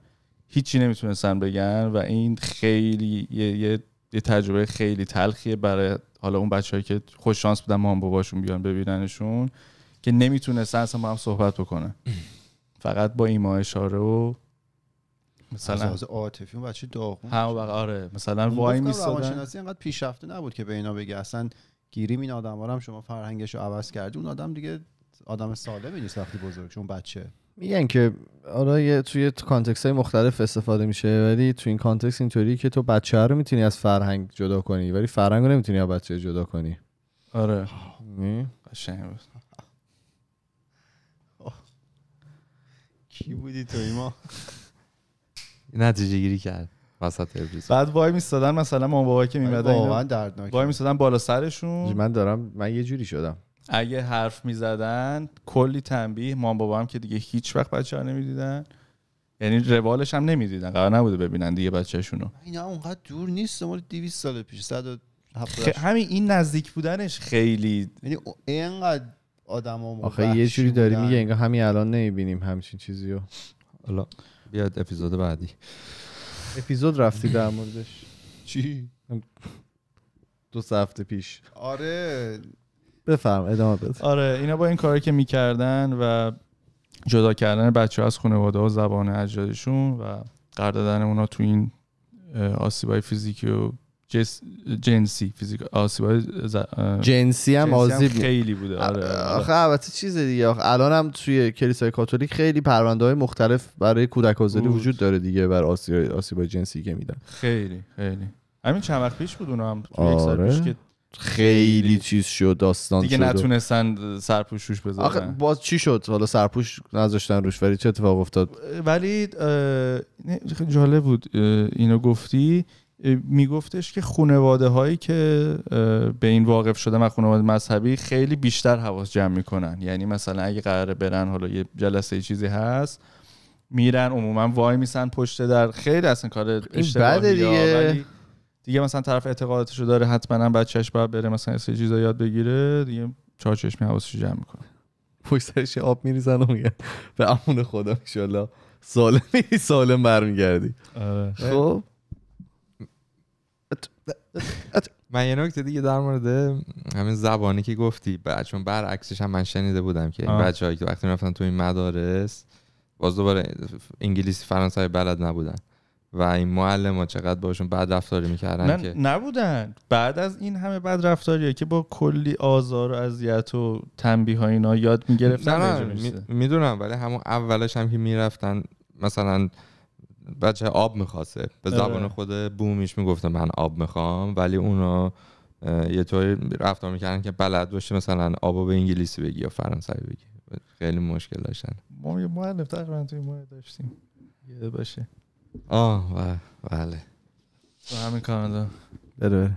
هیچی نمیتونستن بگن و این خیلی یه, تجربه خیلی تلخیه برای حالا اون هایی که خوش شانس بودن مامان باباشون بیان ببیننشون که نمیتونستن اصلا با هم صحبت بکنن فقط با ایما اشاره و مثلا از عاطفی اون بچه داغون هم آره مثلا وای میسادن روانشناسی انقدر پیشرفته نبود که به اینا بگه اصلا گیریم این آدم هم شما فرهنگش رو عوض کردی اون آدم دیگه آدم سالمی نیست وقتی بزرگ چون بچه میگن که آره توی کانتکست های مختلف استفاده میشه ولی تو این کانتکست اینطوری که تو بچه رو میتونی از فرهنگ جدا کنی ولی فرهنگ رو نمیتونی از بچه جدا کنی آره یعنی؟ کی بودی تو ما نتیجه گیری کرد وسط بعد وای میستادن مثلا ما بابا که میمدن واقعا دردناک وای میستادن بالا سرشون من دارم من یه جوری شدم اگه حرف میزدن کلی تنبیه مام بابا هم که دیگه هیچ وقت بچه ها نمیدیدن یعنی روالش هم نمیدیدن قرار نبوده ببینن دیگه بچهشونو اینا اونقدر دور نیست مال 200 سال پیش صد همین این نزدیک بودنش خیلی یعنی اینقدر آدم آخه یه جوری داری میگه همین الان نمیبینیم همچین چیزی حالا بیاد اپیزود بعدی اپیزود رفتی در موردش چی؟ دو هفته پیش آره بفرم ادامه بده آره اینا با این کاری که میکردن و جدا کردن بچه از خانواده و زبان اجدادشون و قرار دادن اونا تو این آسیبای فیزیکی و جنسی فیزیک آسیب ز... جنسی هم آسیب خیلی بوده آره،, آره آخه البته چیز دیگه آخه الان هم توی کلیسای کاتولیک خیلی پرونده های مختلف برای کودک آزاری وجود داره دیگه بر آسیب آسیب جنسی که میدن خیلی خیلی همین چند وقت پیش بود اونم آره. که خیلی, چیز شد داستان دیگه شد نتونستن سرپوش روش بذارن آخه باز چی شد حالا سرپوش نذاشتن روش ولی چه اتفاق افتاد ولی جالب بود اینو گفتی میگفتش که خانواده هایی که به این واقف شده و خانواده مذهبی خیلی بیشتر حواس جمع میکنن یعنی مثلا اگه قراره برن حالا یه جلسه چیزی هست میرن عموما وای میسن پشت در خیلی اصلا کار اشتباهی دیگه دیگه مثلا طرف اعتقاداتشو داره حتما هم بچهش باید بره مثلا این چیزا یاد بگیره دیگه چهار چشمی حواسش جمع میکنه پشت آب میریزن و میگن به امون خدا ان سالم سالم برمیگردی آره. خب من یه نکته دیگه در مورد همین زبانی که گفتی چون برعکسش هم من شنیده بودم که این هایی که وقتی رفتن تو این مدارس باز دوباره انگلیسی فرانسوی بلد نبودن و این معلم ها چقدر باشون بد رفتاری میکردن که نبودن بعد از این همه بد رفتاری که با کلی آزار و اذیت و تنبیه های اینا یاد میگرفتن میدونم ولی همون اولش هم که میرفتن مثلا بچه آب میخواسته به آره. زبان خود بومیش میگفته من آب میخوام ولی اونا یه طوری رفتار میکردن که بلد باشه مثلا آب به انگلیسی بگی یا فرانسوی بگی خیلی مشکل داشتن ما یه معلم تقریبا توی ما داشتیم یه باشه آه و بله تو همین بله، بله.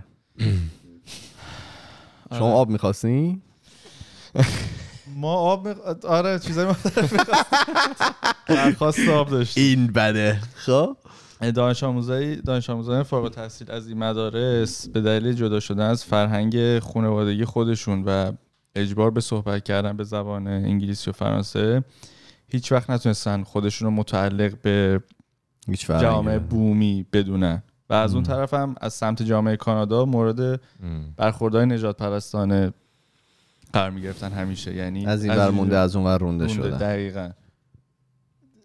شما آره. آب میخواستین ما آب آره چیزای درخواست آب داشت این بده خب دانش آموزای دانش آموزان فارغ تحصیل از این مدارس به دلیل جدا شدن از فرهنگ خانوادگی خودشون و اجبار به صحبت کردن به زبان انگلیسی و فرانسه هیچ وقت نتونستن خودشون رو متعلق به جامعه بومی بدونن و از اون طرف هم از سمت جامعه کانادا مورد برخوردهای نجات پرستانه قرار میگرفتن همیشه یعنی از این بر مونده از اون ور رونده شده دقیقا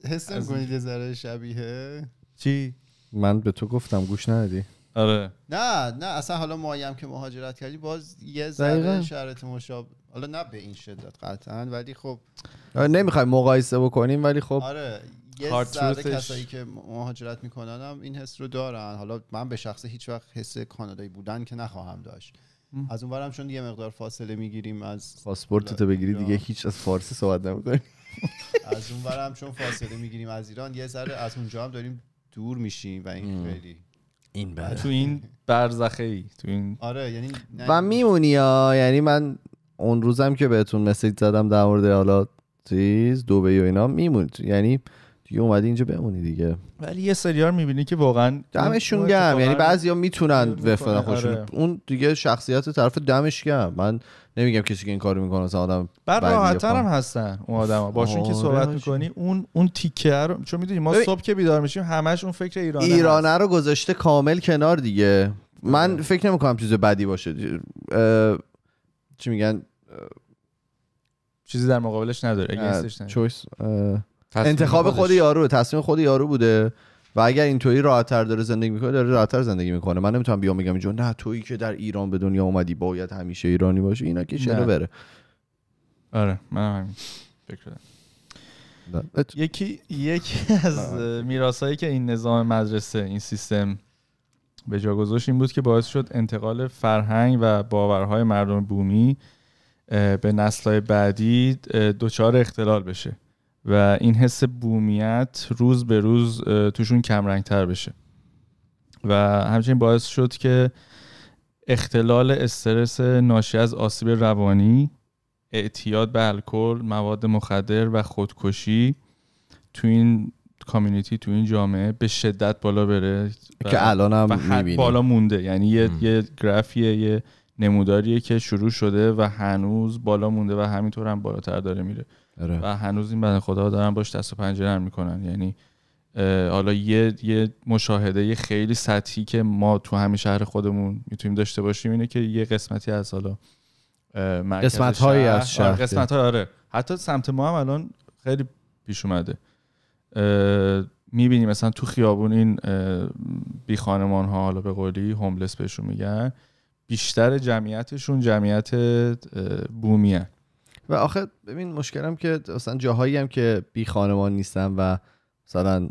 حس کنید یه ذره شبیه چی من به تو گفتم گوش ندادی آره نه نه اصلا حالا مایم که مهاجرت کردی باز یه ذره شرط مشابه حالا نه به این شدت قطعا ولی خب نمیخوای مقایسه بکنیم ولی خب آره یه ذره کسایی که مهاجرت میکنن هم این حس رو دارن حالا من به شخصه هیچ وقت حس کانادایی بودن که نخواهم داشت از اونورم چون یه مقدار فاصله میگیریم از پاسپورت تو بگیری دیگه هیچ از فارسی صحبت نمیکنی از اونورم چون فاصله میگیریم از ایران یه ذره از اونجا هم داریم دور میشیم و این خیلی این بره. تو این برزخه ای تو این آره یعنی و میمونی ها یعنی من اون روزم که بهتون مسیج زدم در مورد حالا چیز دبی و اینا میمونی یعنی دیگه اومدی اینجا بمونی دیگه ولی یه سریار میبینی که واقعا دمشون گرم یعنی بعضیا میتونن بفرن آره. خوشون اون دیگه شخصیت طرف دمش گرم من نمیگم کسی که این کارو میکنه از آدم بر راحت‌تر هم هستن اون آدما باشون که صحبت میکنی اون اون تیکه رو چون میدونی ما صبح که بیدار میشیم همش اون فکر ایران. ایرانه رو گذاشته کامل کنار دیگه من آره. فکر نمیکنم چیز بدی باشه چی میگن چیزی در مقابلش نداره اگه انتخاب خود یارو تصمیم خود یارو بوده و اگر اینطوری راحتتر داره زندگی میکنه داره راحتتر زندگی میکنه من نمیتونم بیام بگم اینجا نه تویی که در ایران به دنیا اومدی باید همیشه ایرانی باشی اینا که چرا بره آره من فکر یکی یکی از میراثایی که این نظام مدرسه این سیستم به جا گذاشت این بود که باعث شد انتقال فرهنگ و باورهای مردم بومی به نسلهای بعدی دچار اختلال بشه و این حس بومیت روز به روز توشون تر بشه و همچنین باعث شد که اختلال استرس ناشی از آسیب روانی اعتیاد به الکل مواد مخدر و خودکشی تو این کامیونیتی تو این جامعه به شدت بالا بره که الان هم بالا مونده یعنی یه, یه گرافیه یه نموداریه که شروع شده و هنوز بالا مونده و همینطور هم بالاتر داره میره اره. و هنوز این بنده خدا دارن باش دست و پنجه نرم میکنن یعنی حالا یه یه مشاهده یه خیلی سطحی که ما تو همین شهر خودمون میتونیم داشته باشیم اینه که یه قسمتی از حالا قسمت هایی از آره، شهر آره آره حتی سمت ما هم الان خیلی پیش اومده میبینیم مثلا تو خیابون این بی خانمان ها حالا به قولی هوملس بهشون میگن بیشتر جمعیتشون جمعیت بومیه و آخه ببین مشکلم که مثلا جاهایی هم که بی خانمان نیستن و مثلا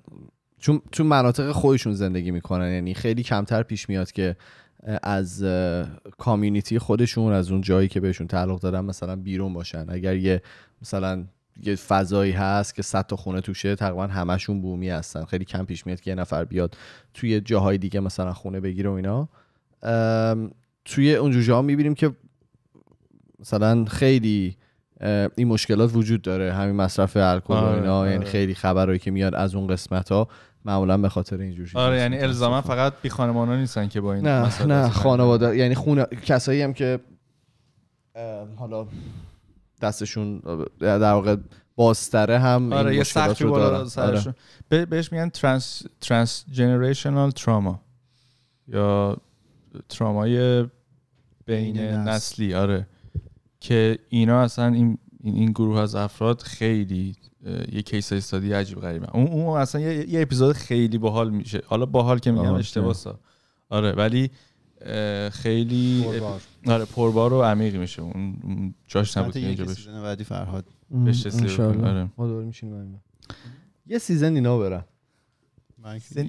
چون تو مناطق خودشون زندگی میکنن یعنی خیلی کمتر پیش میاد که از کامیونیتی خودشون از اون جایی که بهشون تعلق دارن مثلا بیرون باشن اگر یه مثلا یه فضایی هست که صد تا خونه توشه تقریبا همشون بومی هستن خیلی کم پیش میاد که یه نفر بیاد توی جاهای دیگه مثلا خونه بگیره و اینا توی اونجور جاها میبینیم که مثلا خیلی این مشکلات وجود داره همین مصرف الکل و آره، اینا یعنی آره. خیلی خبرایی که میاد از اون قسمت ها معمولا به خاطر اینجوری آره یعنی الزاما فقط بی خانمانا نیستن که با این نه نه خانواده یعنی خون کسایی هم که حالا دستشون در واقع بازتره هم آره یه سختی آره. بهش میگن ترانس ترانس جنریشنال تراما یا ترامای بین نسلی آره که اینا اصلا این این گروه از افراد خیلی یه کیس استادی عجیب غریبه اون اصلا یه, یه اپیزود خیلی باحال میشه حالا باحال که میگم اشتباسا آره ولی خیلی پربار. آره پربار و عمیق میشه اون جاش نبود اینجا بشه بعدی فرهاد بشه آره ما دور میشیم یه سیزن اینا برن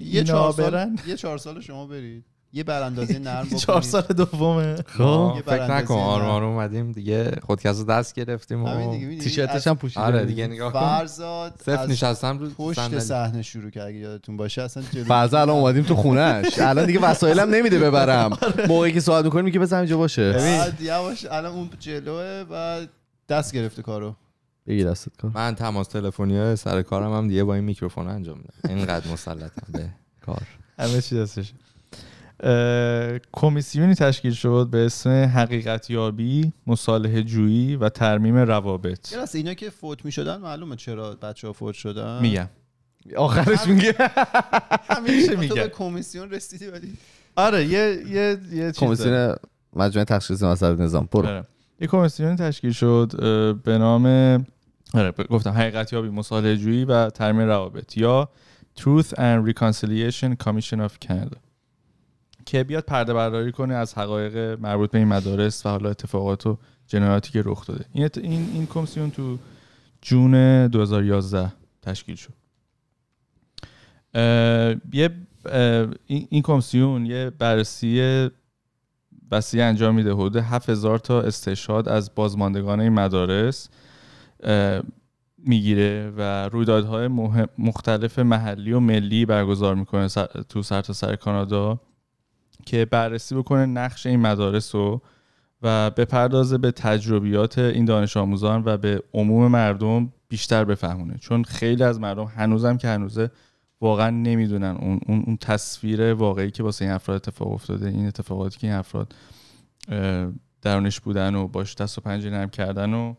یه چهار یه چهار سال شما برید یه براندازی نرم بکنیم چهار سال دومه خب فکر نکن آروم آروم اومدیم دیگه رو دست گرفتیم و تیشرتش هم پوشیدیم آره دیگه نگاه کن فرزاد صفت نشستم رو پشت صحنه شروع کرد اگه یادتون باشه اصلا جلو فرزاد الان اومدیم تو خونهش الان دیگه وسایلم نمیده ببرم آره. موقعی که صحبت میکنیم که بس همینجا باشه یواش الان اون جلوه و دست گرفته کارو بگی دستت کار من تماس تلفنی سر کارم هم دیگه با این میکروفون انجام میدم اینقدر مسلطم به کار همه چی دستش کمیسیونی تشکیل شد به اسم حقیقت یابی، مصالحه جویی و ترمیم روابط. راست اینا که فوت می شدن معلومه چرا بچه ها فوت شدن؟ میگم. آخرش میگه همیشه میگه. تو کمیسیون رسیدی ولی آره یه یه یه کمیسیون مجموعه تشخیص مسائل نظام برو. آره. یه کمیسیونی تشکیل شد به نام آره گفتم حقیقت یابی، مصالحه جویی و ترمیم روابط یا Truth and Reconciliation Commission of Canada. که بیاد پرده برداری کنه از حقایق مربوط به این مدارس و حالا اتفاقات و جنایاتی که رخ داده این این, این کمیسیون تو جون 2011 تشکیل شد یه این کمیسیون یه بررسی وسیع انجام میده حدود 7000 تا استشهاد از بازماندگان این مدارس میگیره و رویدادهای مختلف محلی و ملی برگزار میکنه تو سرتاسر سر کانادا که بررسی بکنه نقش این مدارس رو و بپردازه به تجربیات این دانش آموزان و به عموم مردم بیشتر بفهمونه چون خیلی از مردم هنوزم که هنوزه واقعا نمیدونن اون, اون, اون تصویر واقعی که واسه این افراد اتفاق افتاده این اتفاقاتی که این افراد درونش بودن و باش دست و پنجه نرم کردن و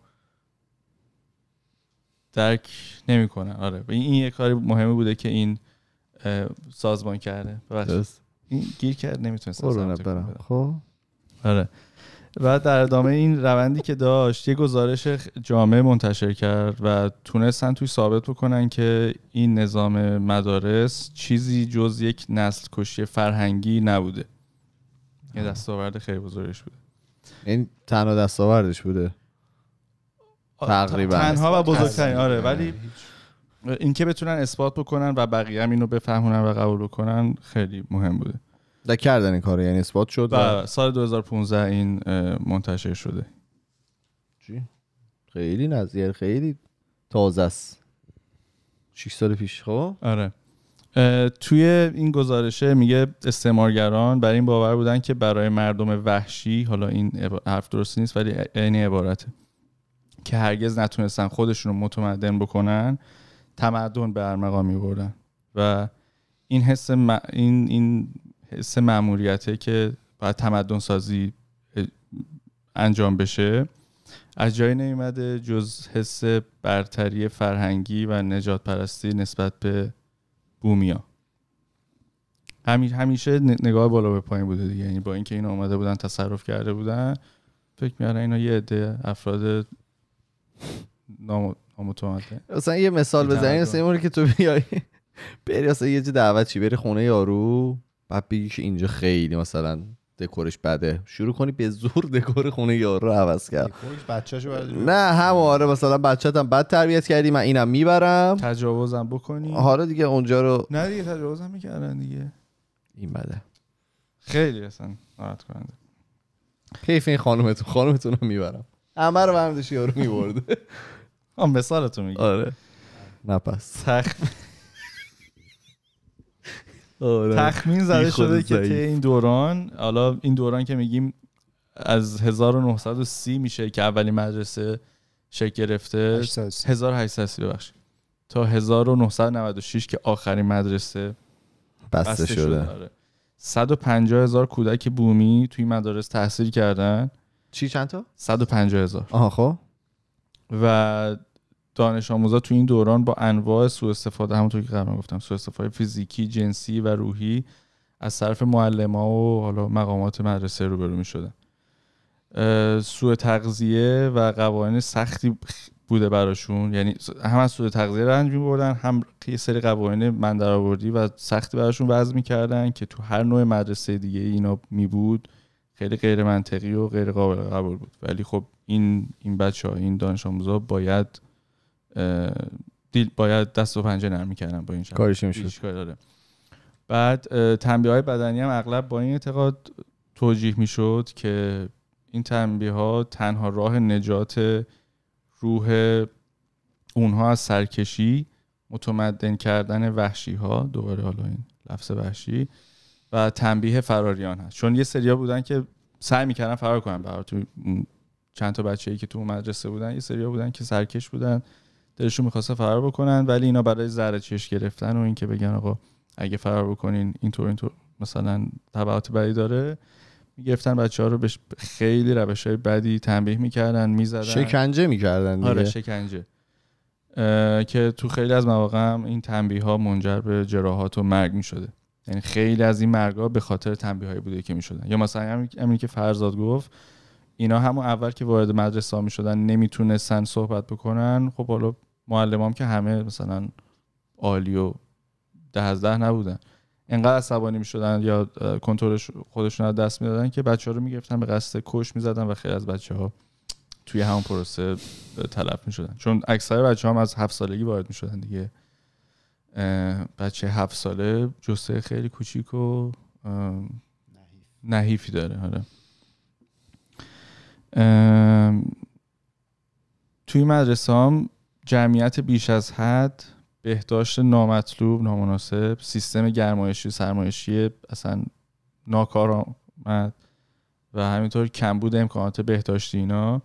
درک نمیکنن آره این یه کاری مهمی بوده که این سازمان کرده این گیر کرد نمیتونست خب آره و در ادامه این روندی که داشت یه گزارش جامعه منتشر کرد و تونستن توی ثابت بکنن که این نظام مدارس چیزی جز یک نسل کشی فرهنگی نبوده یه دستاورد خیلی بزرگش بوده این تنها دستاوردش بوده تقریبا تنها و بزرگترین آره ولی اینکه بتونن اثبات بکنن و بقیه هم اینو بفهمونن و قبول کنن خیلی مهم بوده و کردن این کارو یعنی اثبات شد و سال 2015 این منتشر شده چی؟ خیلی نزدیک یعنی خیلی تازه است 6 سال پیش خب آره توی این گزارشه میگه استعمارگران برای این باور بودن که برای مردم وحشی حالا این حرف درست نیست ولی این عبارته که هرگز نتونستن خودشون رو متمدن بکنن تمدن به ارمغان می بردن و این حس م... این این حس مأموریته که باید تمدن سازی انجام بشه از جایی نیومده جز حس برتری فرهنگی و نجات پرستی نسبت به بومیا همیشه نگاه بالا به پایین بوده دیگه یعنی با اینکه اینا اومده بودن تصرف کرده بودن فکر میارن اینا یه عده افراد نامتومته اصلا یه مثال بزنیم مثلا اونی که تو بیای بری اصلا یه جا دعوت چی بری خونه یارو بعد بگی که اینجا خیلی مثلا دکورش بده شروع کنی به زور دکور خونه یارو رو عوض کرد نه هم آره مثلا بچه هم بد تربیت کردی من اینم میبرم تجاوزم بکنی حالا آره دیگه اونجا رو نه دیگه تجاوزم میکردن دیگه این بده خیلی اصلا ناراحت کننده حیف این خانومتون خانومتون رو میبرم همه رو برمیداشت یارو میبرده مثال تو میگی آره نه پس آره. تخمین زده شده که طی این دوران حالا این دوران که میگیم از 1930 میشه که اولین مدرسه شکل گرفته 1830 ببخشید تا 1996 که آخرین مدرسه بسته, بسته شده, شده 150 آره. هزار کودک بومی توی مدارس تحصیل کردن چی چند تا؟ 150 هزار آها خب و دانش آموزا تو این دوران با انواع سوء استفاده همونطور که قبلا گفتم سوء استفاده فیزیکی جنسی و روحی از طرف معلم ها و حالا مقامات مدرسه روبرو می شدن سوء تغذیه و قوانین سختی بوده براشون یعنی هم از سوء تغذیه رنج می بردن هم یه سری قوانین مندرآوردی و سختی براشون وضع کردن که تو هر نوع مدرسه دیگه اینا می بود خیلی غیر منطقی و غیر قابل قبول بود ولی خب این این بچه ها این دانش آموزا باید دیل باید دست و پنجه نرم میکردن با این بعد تنبیه های بدنی هم اغلب با این اعتقاد توجیه میشد که این تنبیه ها تنها راه نجات روح اونها از سرکشی متمدن کردن وحشی ها دوباره حالا این لفظ وحشی و تنبیه فراریان هست چون یه سریا بودن که سعی میکردن فرار کنن برای تو چند تا بچه‌ای که تو مدرسه بودن یه سریا بودن که سرکش بودن دلشون میخواسته فرار بکنن ولی اینا برای ذره چش گرفتن و اینکه بگن آقا اگه فرار بکنین اینطور اینطور مثلا تبعات بدی داره میگرفتن بچه ها رو به خیلی روش های بدی تنبیه میکردن میزدن شکنجه میکردن دیگه. آره شکنجه که تو خیلی از مواقع هم این تنبیه ها منجر به جراحات و مرگ میشده یعنی خیلی از این مرگ به خاطر تنبیه بوده که میشدن یا مثلا همین که فرزاد گفت اینا همون اول که وارد مدرسه ها میشدن نمیتونستن صحبت بکنن خب حالا معلمام که همه مثلا عالی و ده از ده نبودن انقدر عصبانی میشدن یا کنترل خودشون از دست میدادن که بچه ها رو میگرفتن به قصد کش میزدن و خیلی از بچه ها توی همون پروسه تلف میشدن چون اکثر بچه هم از هفت سالگی وارد میشدن دیگه بچه هفت ساله جسته خیلی کوچیک و نحیفی داره آره توی مدرسه جمعیت بیش از حد بهداشت نامطلوب نامناسب سیستم گرمایشی سرمایشی اصلا ناکار آمد و همینطور کمبود امکانات بهداشتی اینا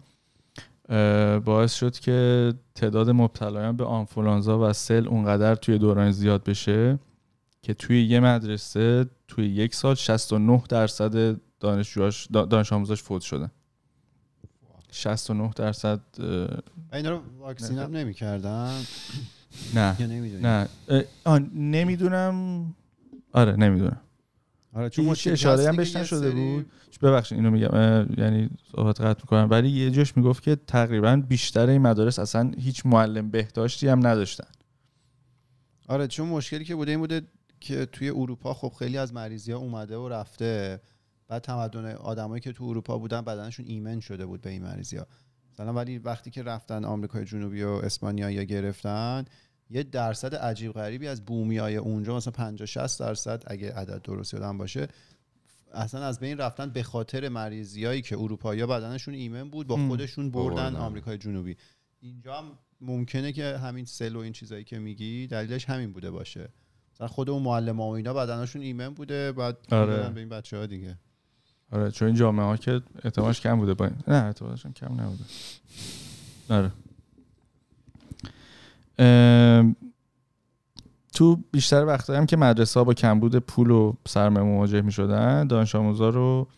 باعث شد که تعداد مبتلایان به آنفولانزا و سل اونقدر توی دوران زیاد بشه که توی یه مدرسه توی یک سال 69 درصد دانش آموزاش فوت شدن 69 درصد اینا رو واکسین هم نمی کردم نه نه نمیدونم آره نمیدونم آره چون مشکل اشاره هم بهش نشده بود ببخشید اینو میگم یعنی صحبت قطع میکنم ولی یه جاش میگفت که تقریبا بیشتر این مدارس اصلا هیچ معلم بهداشتی هم نداشتن آره چون مشکلی که بوده این بوده که توی اروپا خب خیلی از مریضی ها اومده و رفته بعد تمدن آدمایی که تو اروپا بودن بدنشون ایمن شده بود به این مریضی ها مثلا ولی وقتی که رفتن آمریکای جنوبی و اسپانیا گرفتن یه درصد عجیب غریبی از های اونجا مثلا 50 60 درصد اگه عدد درست یادم باشه اصلا از بین رفتن به خاطر مریضیایی که اروپایی بدنشون ایمن بود با خودشون بردن آمریکای جنوبی اینجا هم ممکنه که همین سل و این چیزایی که میگی دلیلش همین بوده باشه مثلا خود اون معلم و اینا بدنشون ایمن بوده بعد آره. به این بچه ها دیگه آره چون این جامعه ها که اعتمادش کم بوده با این. نه اعتمادش کم نبوده آره تو بیشتر وقت هم که مدرسه ها با کمبود پول و سرمه مواجه می شدن دانش آموزا رو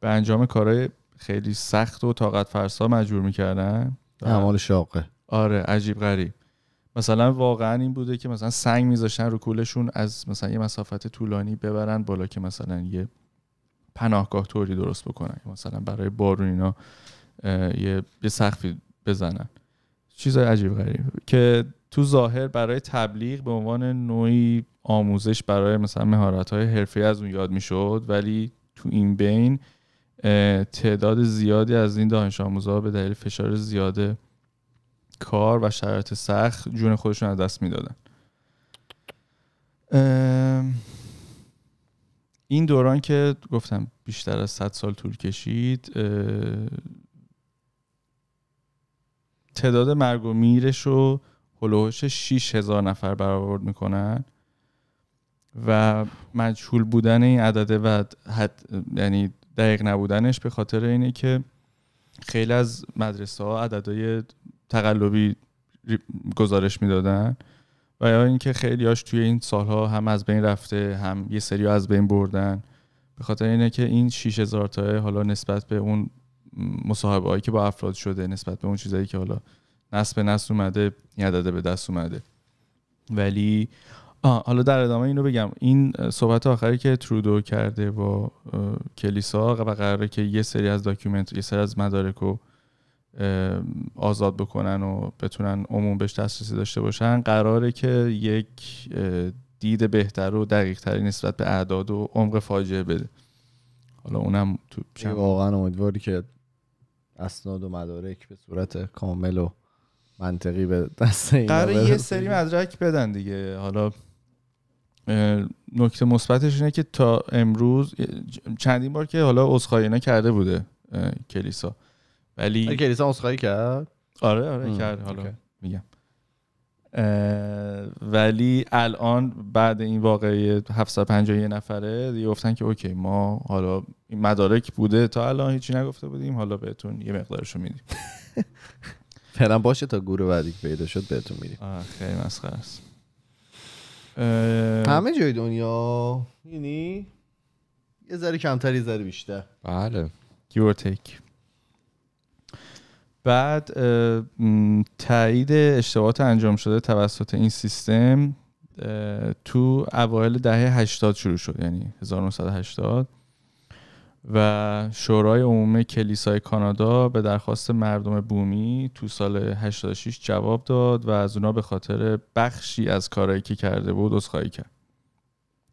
به انجام کارهای خیلی سخت و طاقت فرسا مجبور میکردن اعمال شاقه آره عجیب غریب مثلا واقعا این بوده که مثلا سنگ میذاشتن رو کولشون از مثلا یه مسافت طولانی ببرن بالا که مثلا یه پناهگاه طوری درست بکنن مثلا برای بارون اینا یه, یه سخفی بزنن چیزای عجیب غریب که تو ظاهر برای تبلیغ به عنوان نوعی آموزش برای مثلا مهارت های حرفی از اون یاد میشد ولی تو این بین تعداد زیادی از این دانش آموزها به دلیل فشار زیاد کار و شرایط سخت جون خودشون از دست میدادن این دوران که گفتم بیشتر از 100 سال طول کشید تعداد مرگ و میرش رو هلوهوش 6 هزار نفر برآورد میکنن و مجهول بودن این عدده و حد یعنی دقیق نبودنش به خاطر اینه که خیلی از مدرسه ها عددهای تقلبی گزارش میدادن و یا اینکه هاش توی این سالها هم از بین رفته هم یه سری از بین بردن به خاطر اینه که این 6000 تا حالا نسبت به اون مصاحبه هایی که با افراد شده نسبت به اون چیزایی که حالا نسل به نسل اومده این به دست اومده ولی حالا در ادامه اینو بگم این صحبت آخری که ترودو کرده با کلیسا و قراره که یه سری از داکیومنت یه سری از مدارک و آزاد بکنن و بتونن عموم بهش دسترسی داشته باشن قراره که یک دید بهتر و دقیق تری نسبت به اعداد و عمق فاجعه بده حالا اونم تو واقعا امیدواری که اسناد و مدارک به صورت کامل و منطقی به دست قراره یه سری مدرک بدن دیگه حالا نکته مثبتش اینه که تا امروز چندین بار که حالا عذرخواهی کرده بوده کلیسا ولی اگه اسخای کرد آره آره ام. کرد حالا میگم ولی الان بعد این واقعی 751 نفره گفتن که اوکی ما حالا این مدارک بوده تا الان هیچی نگفته بودیم حالا بهتون یه مقدارشو میدیم فعلا باشه تا گروه بعدی که پیدا شد بهتون میدیم خیلی مسخره است همه جای دنیا یعنی یه ذره کمتری یه ذره بیشتر بله give بعد تایید اشتباهات انجام شده توسط این سیستم تو اوایل دهه 80 شروع شد یعنی 1980 و شورای عمومی کلیسای کانادا به درخواست مردم بومی تو سال 86 جواب داد و از اونا به خاطر بخشی از کارهایی که کرده بود عذرخواهی کرد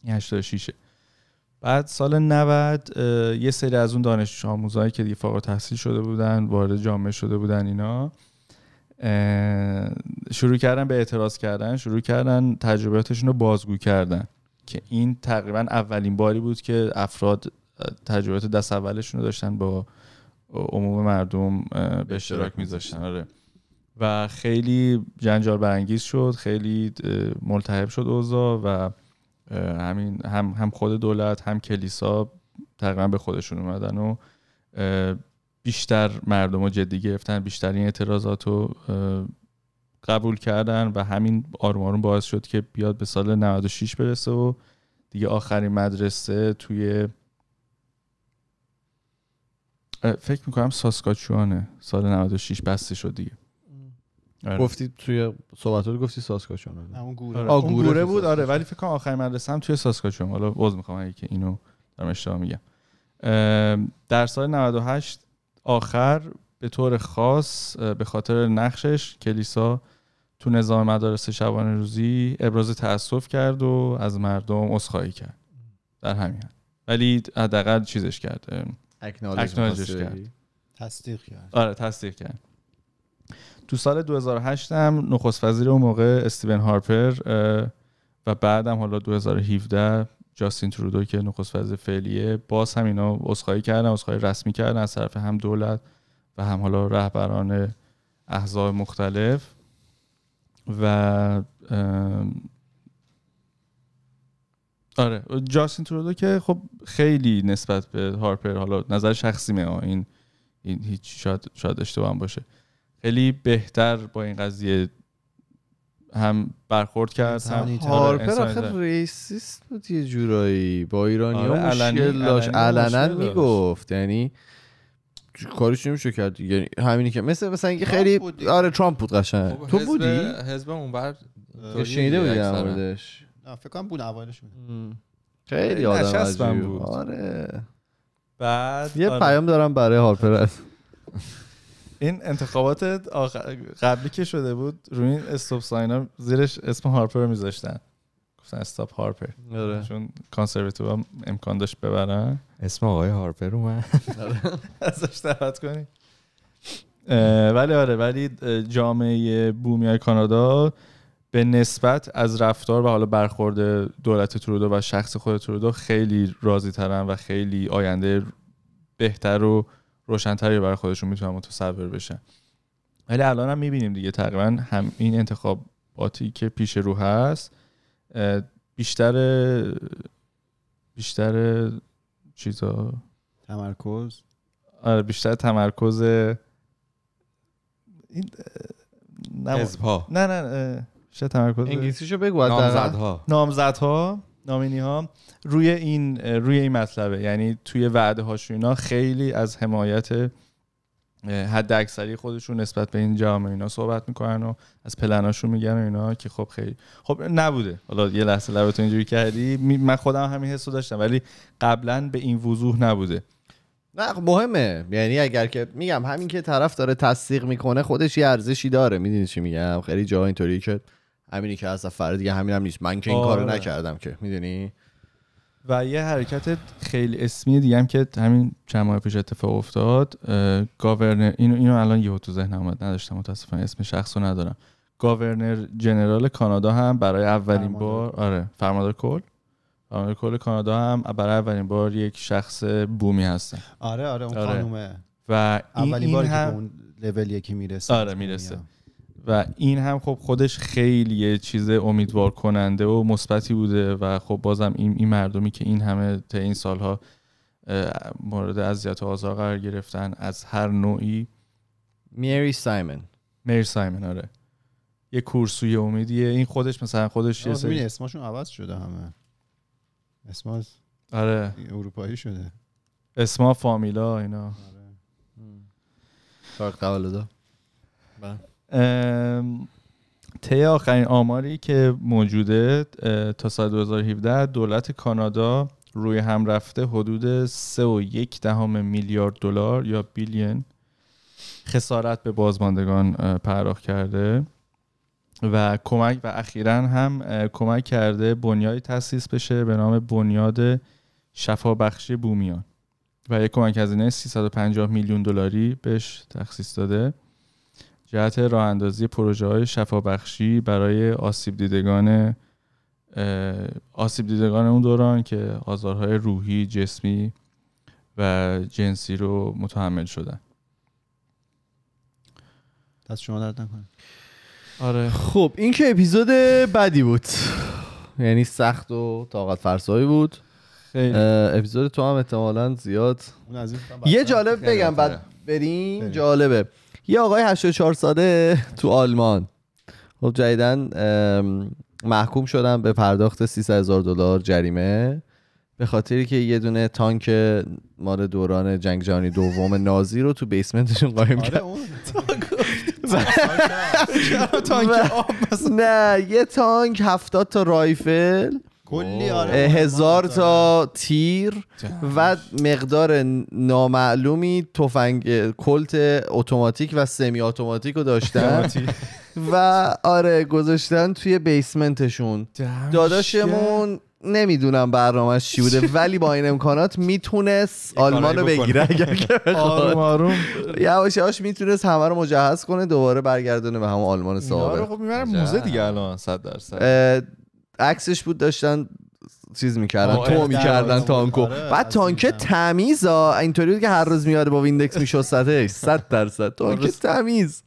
86 بعد سال 90 یه سری از اون دانش آموزایی که دیگه تحصیل شده بودن وارد جامعه شده بودن اینا شروع کردن به اعتراض کردن شروع کردن تجربیاتشون رو بازگو کردن که این تقریبا اولین باری بود که افراد تجربیات دست اولشون رو داشتن با عموم مردم به اشتراک میذاشتن آره و خیلی جنجال برانگیز شد خیلی ملتهب شد اوضاع و همین هم هم خود دولت هم کلیسا تقریبا به خودشون اومدن و بیشتر مردم رو جدی گرفتن بیشتر این اعتراضات رو قبول کردن و همین آروم آروم باعث شد که بیاد به سال 96 برسه و دیگه آخرین مدرسه توی فکر میکنم ساسکاچوانه سال 96 بسته شد دیگه آره. گفتی توی صحبتات گفتی ساسکاچون اون آره. آره، گوره گوره, بود آره ولی فکر کنم آخر مدرسه هم توی ساسکاچون حالا باز میخوام اگه که اینو دارم اشتباه میگم در سال 98 آخر به طور خاص به خاطر نقشش کلیسا تو نظام مدارس شبانه روزی ابراز تاسف کرد و از مردم عذرخواهی کرد در همین ولی حداقل چیزش کرد اکنالج کرد تصدیق کرد آره تصدیق کرد تو سال 2008 هم نخست وزیر اون موقع استیون هارپر و بعدم حالا 2017 جاستین ترودو که نخست وزیر فعلیه باز هم اینا عذرخواهی کردن اسخای رسمی کردن از طرف هم دولت و هم حالا رهبران احزاب مختلف و آره جاستین ترودو که خب خیلی نسبت به هارپر حالا نظر شخصی می‌آید این این هیچ شاید شاید اشتباه باشه خیلی بهتر با این قضیه هم برخورد کرد هم هارپر آخر ریسیست بود یه جورایی با ایرانی آره، ها مشکل علنا میگفت یعنی کارش نمیشه کرد یعنی همینی که مثل مثلا اینکه خیلی بودی. آره ترامپ بود قشنگ خب تو حزب... بودی حزب بر شنیده بودی موردش فکر کنم بود اوایلش خیلی آدم عجیب بود آره بعد یه آره. پیام دارم برای هارپر این انتخابات قبلی که شده بود روی این ساین ها زیرش اسم هارپر میذاشتن گفتن استاپ هارپر آره. چون کانسرویتو امکان داشت ببرن اسم آقای هارپر اومد ازش دعوت کنی ولی آره ولی جامعه بومی کانادا به نسبت از رفتار و حالا برخورد دولت ترودو و شخص خود ترودو خیلی راضی ترن و خیلی آینده بهتر و روشنتری برای خودشون میتونن متصور بشن ولی الان هم میبینیم دیگه تقریبا همین انتخاباتی که پیش رو هست بیشتر بیشتر چیزا تمرکز آره بیشتر تمرکز این نه نه نه چه تمرکز شو بگو نامزدها نامزدها نامینی ها روی این روی این مطلبه یعنی توی وعده هاشون اینا خیلی از حمایت حد اکثری خودشون نسبت به این جامعه اینا صحبت میکنن و از پلناشون میگن و اینا که خب خیلی خب نبوده حالا یه لحظه لبتو اینجوری کردی من خودم همین حسو داشتم ولی قبلا به این وضوح نبوده نه خب مهمه یعنی اگر که میگم همین که طرف داره تصدیق میکنه خودش یه ارزشی داره میدونی چی میگم خیلی جا اینطوری که همینی که از سفر دیگه همینم هم نیست من که این کارو آره. نکردم که میدونی و یه حرکت خیلی اسمی دیگه هم که همین چند ماه پیش اتفاق افتاد گاورنر اینو اینو الان یهو تو ذهنم اومد نداشتم متاسفانه اسم شخصو ندارم گاورنر جنرال کانادا هم برای اولین بار آره فرماندار کل فرماندار کل کانادا هم برای اولین بار یک شخص بومی هستن آره آره اون آره. خانومه و اولین بار که اون لول یکی میرسه آره میرسه و این هم خب خودش خیلی یه چیز امیدوار کننده و مثبتی بوده و خب بازم این, این مردمی که این همه تا این سالها مورد اذیت و آزار قرار گرفتن از هر نوعی میری سایمن میری سایمن آره یه کورسوی امیدیه این خودش مثلا خودش یه اسمشون عوض شده همه اسم آره اروپایی شده اسما فامیلا اینا آره. فرق طی آخرین آماری که موجوده تا سال 2017 دولت کانادا روی هم رفته حدود 3.1 دهم میلیارد دلار یا بیلیون خسارت به بازماندگان پرداخت کرده و کمک و اخیرا هم کمک کرده بنیادی تاسیس بشه به نام بنیاد شفابخشی بومیان و یک کمک هزینه 350 میلیون دلاری بهش تخصیص داده جهت راه اندازی پروژه های شفابخشی برای آسیب دیدگان آسیب دیدگان اون دوران که آزارهای روحی، جسمی و جنسی رو متحمل شدن دست شما درد نکنه آره خب این که اپیزود بدی بود یعنی سخت و طاقت فرسایی بود خیلی اپیزود تو هم احتمالا زیاد یه جالب بگم بعد بریم جالبه یه آقای 84 ساله تو آلمان خب جدیدن محکوم شدن به پرداخت 300 هزار دلار جریمه به خاطری که یه دونه تانک مال دوران جنگ جهانی دوم نازی رو تو بیسمنتشون قایم آره، کرد نه یه تانک هفتاد تا رایفل کلی هزار تا تیر و مقدار نامعلومی تفنگ کلت اتوماتیک و سمی اتوماتیک رو داشتن و آره گذاشتن توی بیسمنتشون داداشمون نمیدونم برنامهش چی بوده ولی با این امکانات میتونست آلمان رو بگیره اگر که آروم میتونست همه رو مجهز کنه دوباره برگردونه به همون آلمان سابق خب موزه دیگه الان صد درصد عکسش بود داشتن چیز میکردن تو میکردن آره، آره، تانکو آره، بعد تانکه ها اینطوری که هر روز میاره با ویندکس میشستتش 100 درصد تانکه تمیز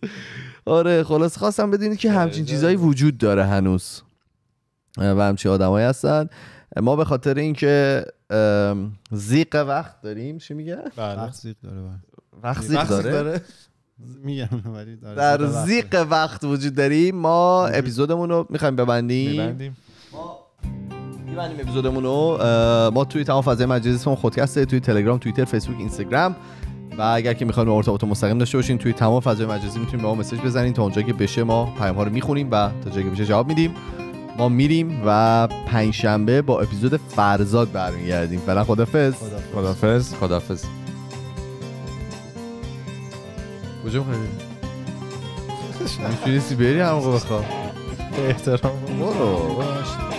آره خلاص خواستم بدونید که همچین چیزهایی وجود داره هنوز و همچین آدمایی هستن ما به خاطر اینکه زیق وقت داریم چی میگه بله. وقت زیق داره بله. وقت یعنی زیق داره میگم در زیق وقت وجود داریم ما اپیزودمون رو میخوایم ببندیم میبندیم اپیزودمون رو ما توی تمام فضای مجازی خودکسته توی تلگرام توییتر فیسبوک اینستاگرام و اگر که میخواین ارتباط مستقیم داشته باشین توی تمام فضای مجازی میتونین به ما مسج بزنین تا اونجا که بشه ما پیام ها رو میخونیم و تا جایی که بشه جواب میدیم ما میریم و پنج شنبه با اپیزود فرزاد برمیگردیم فعلا خدافظ خدافظ خدافظ کجا بری هم احترام برو باشه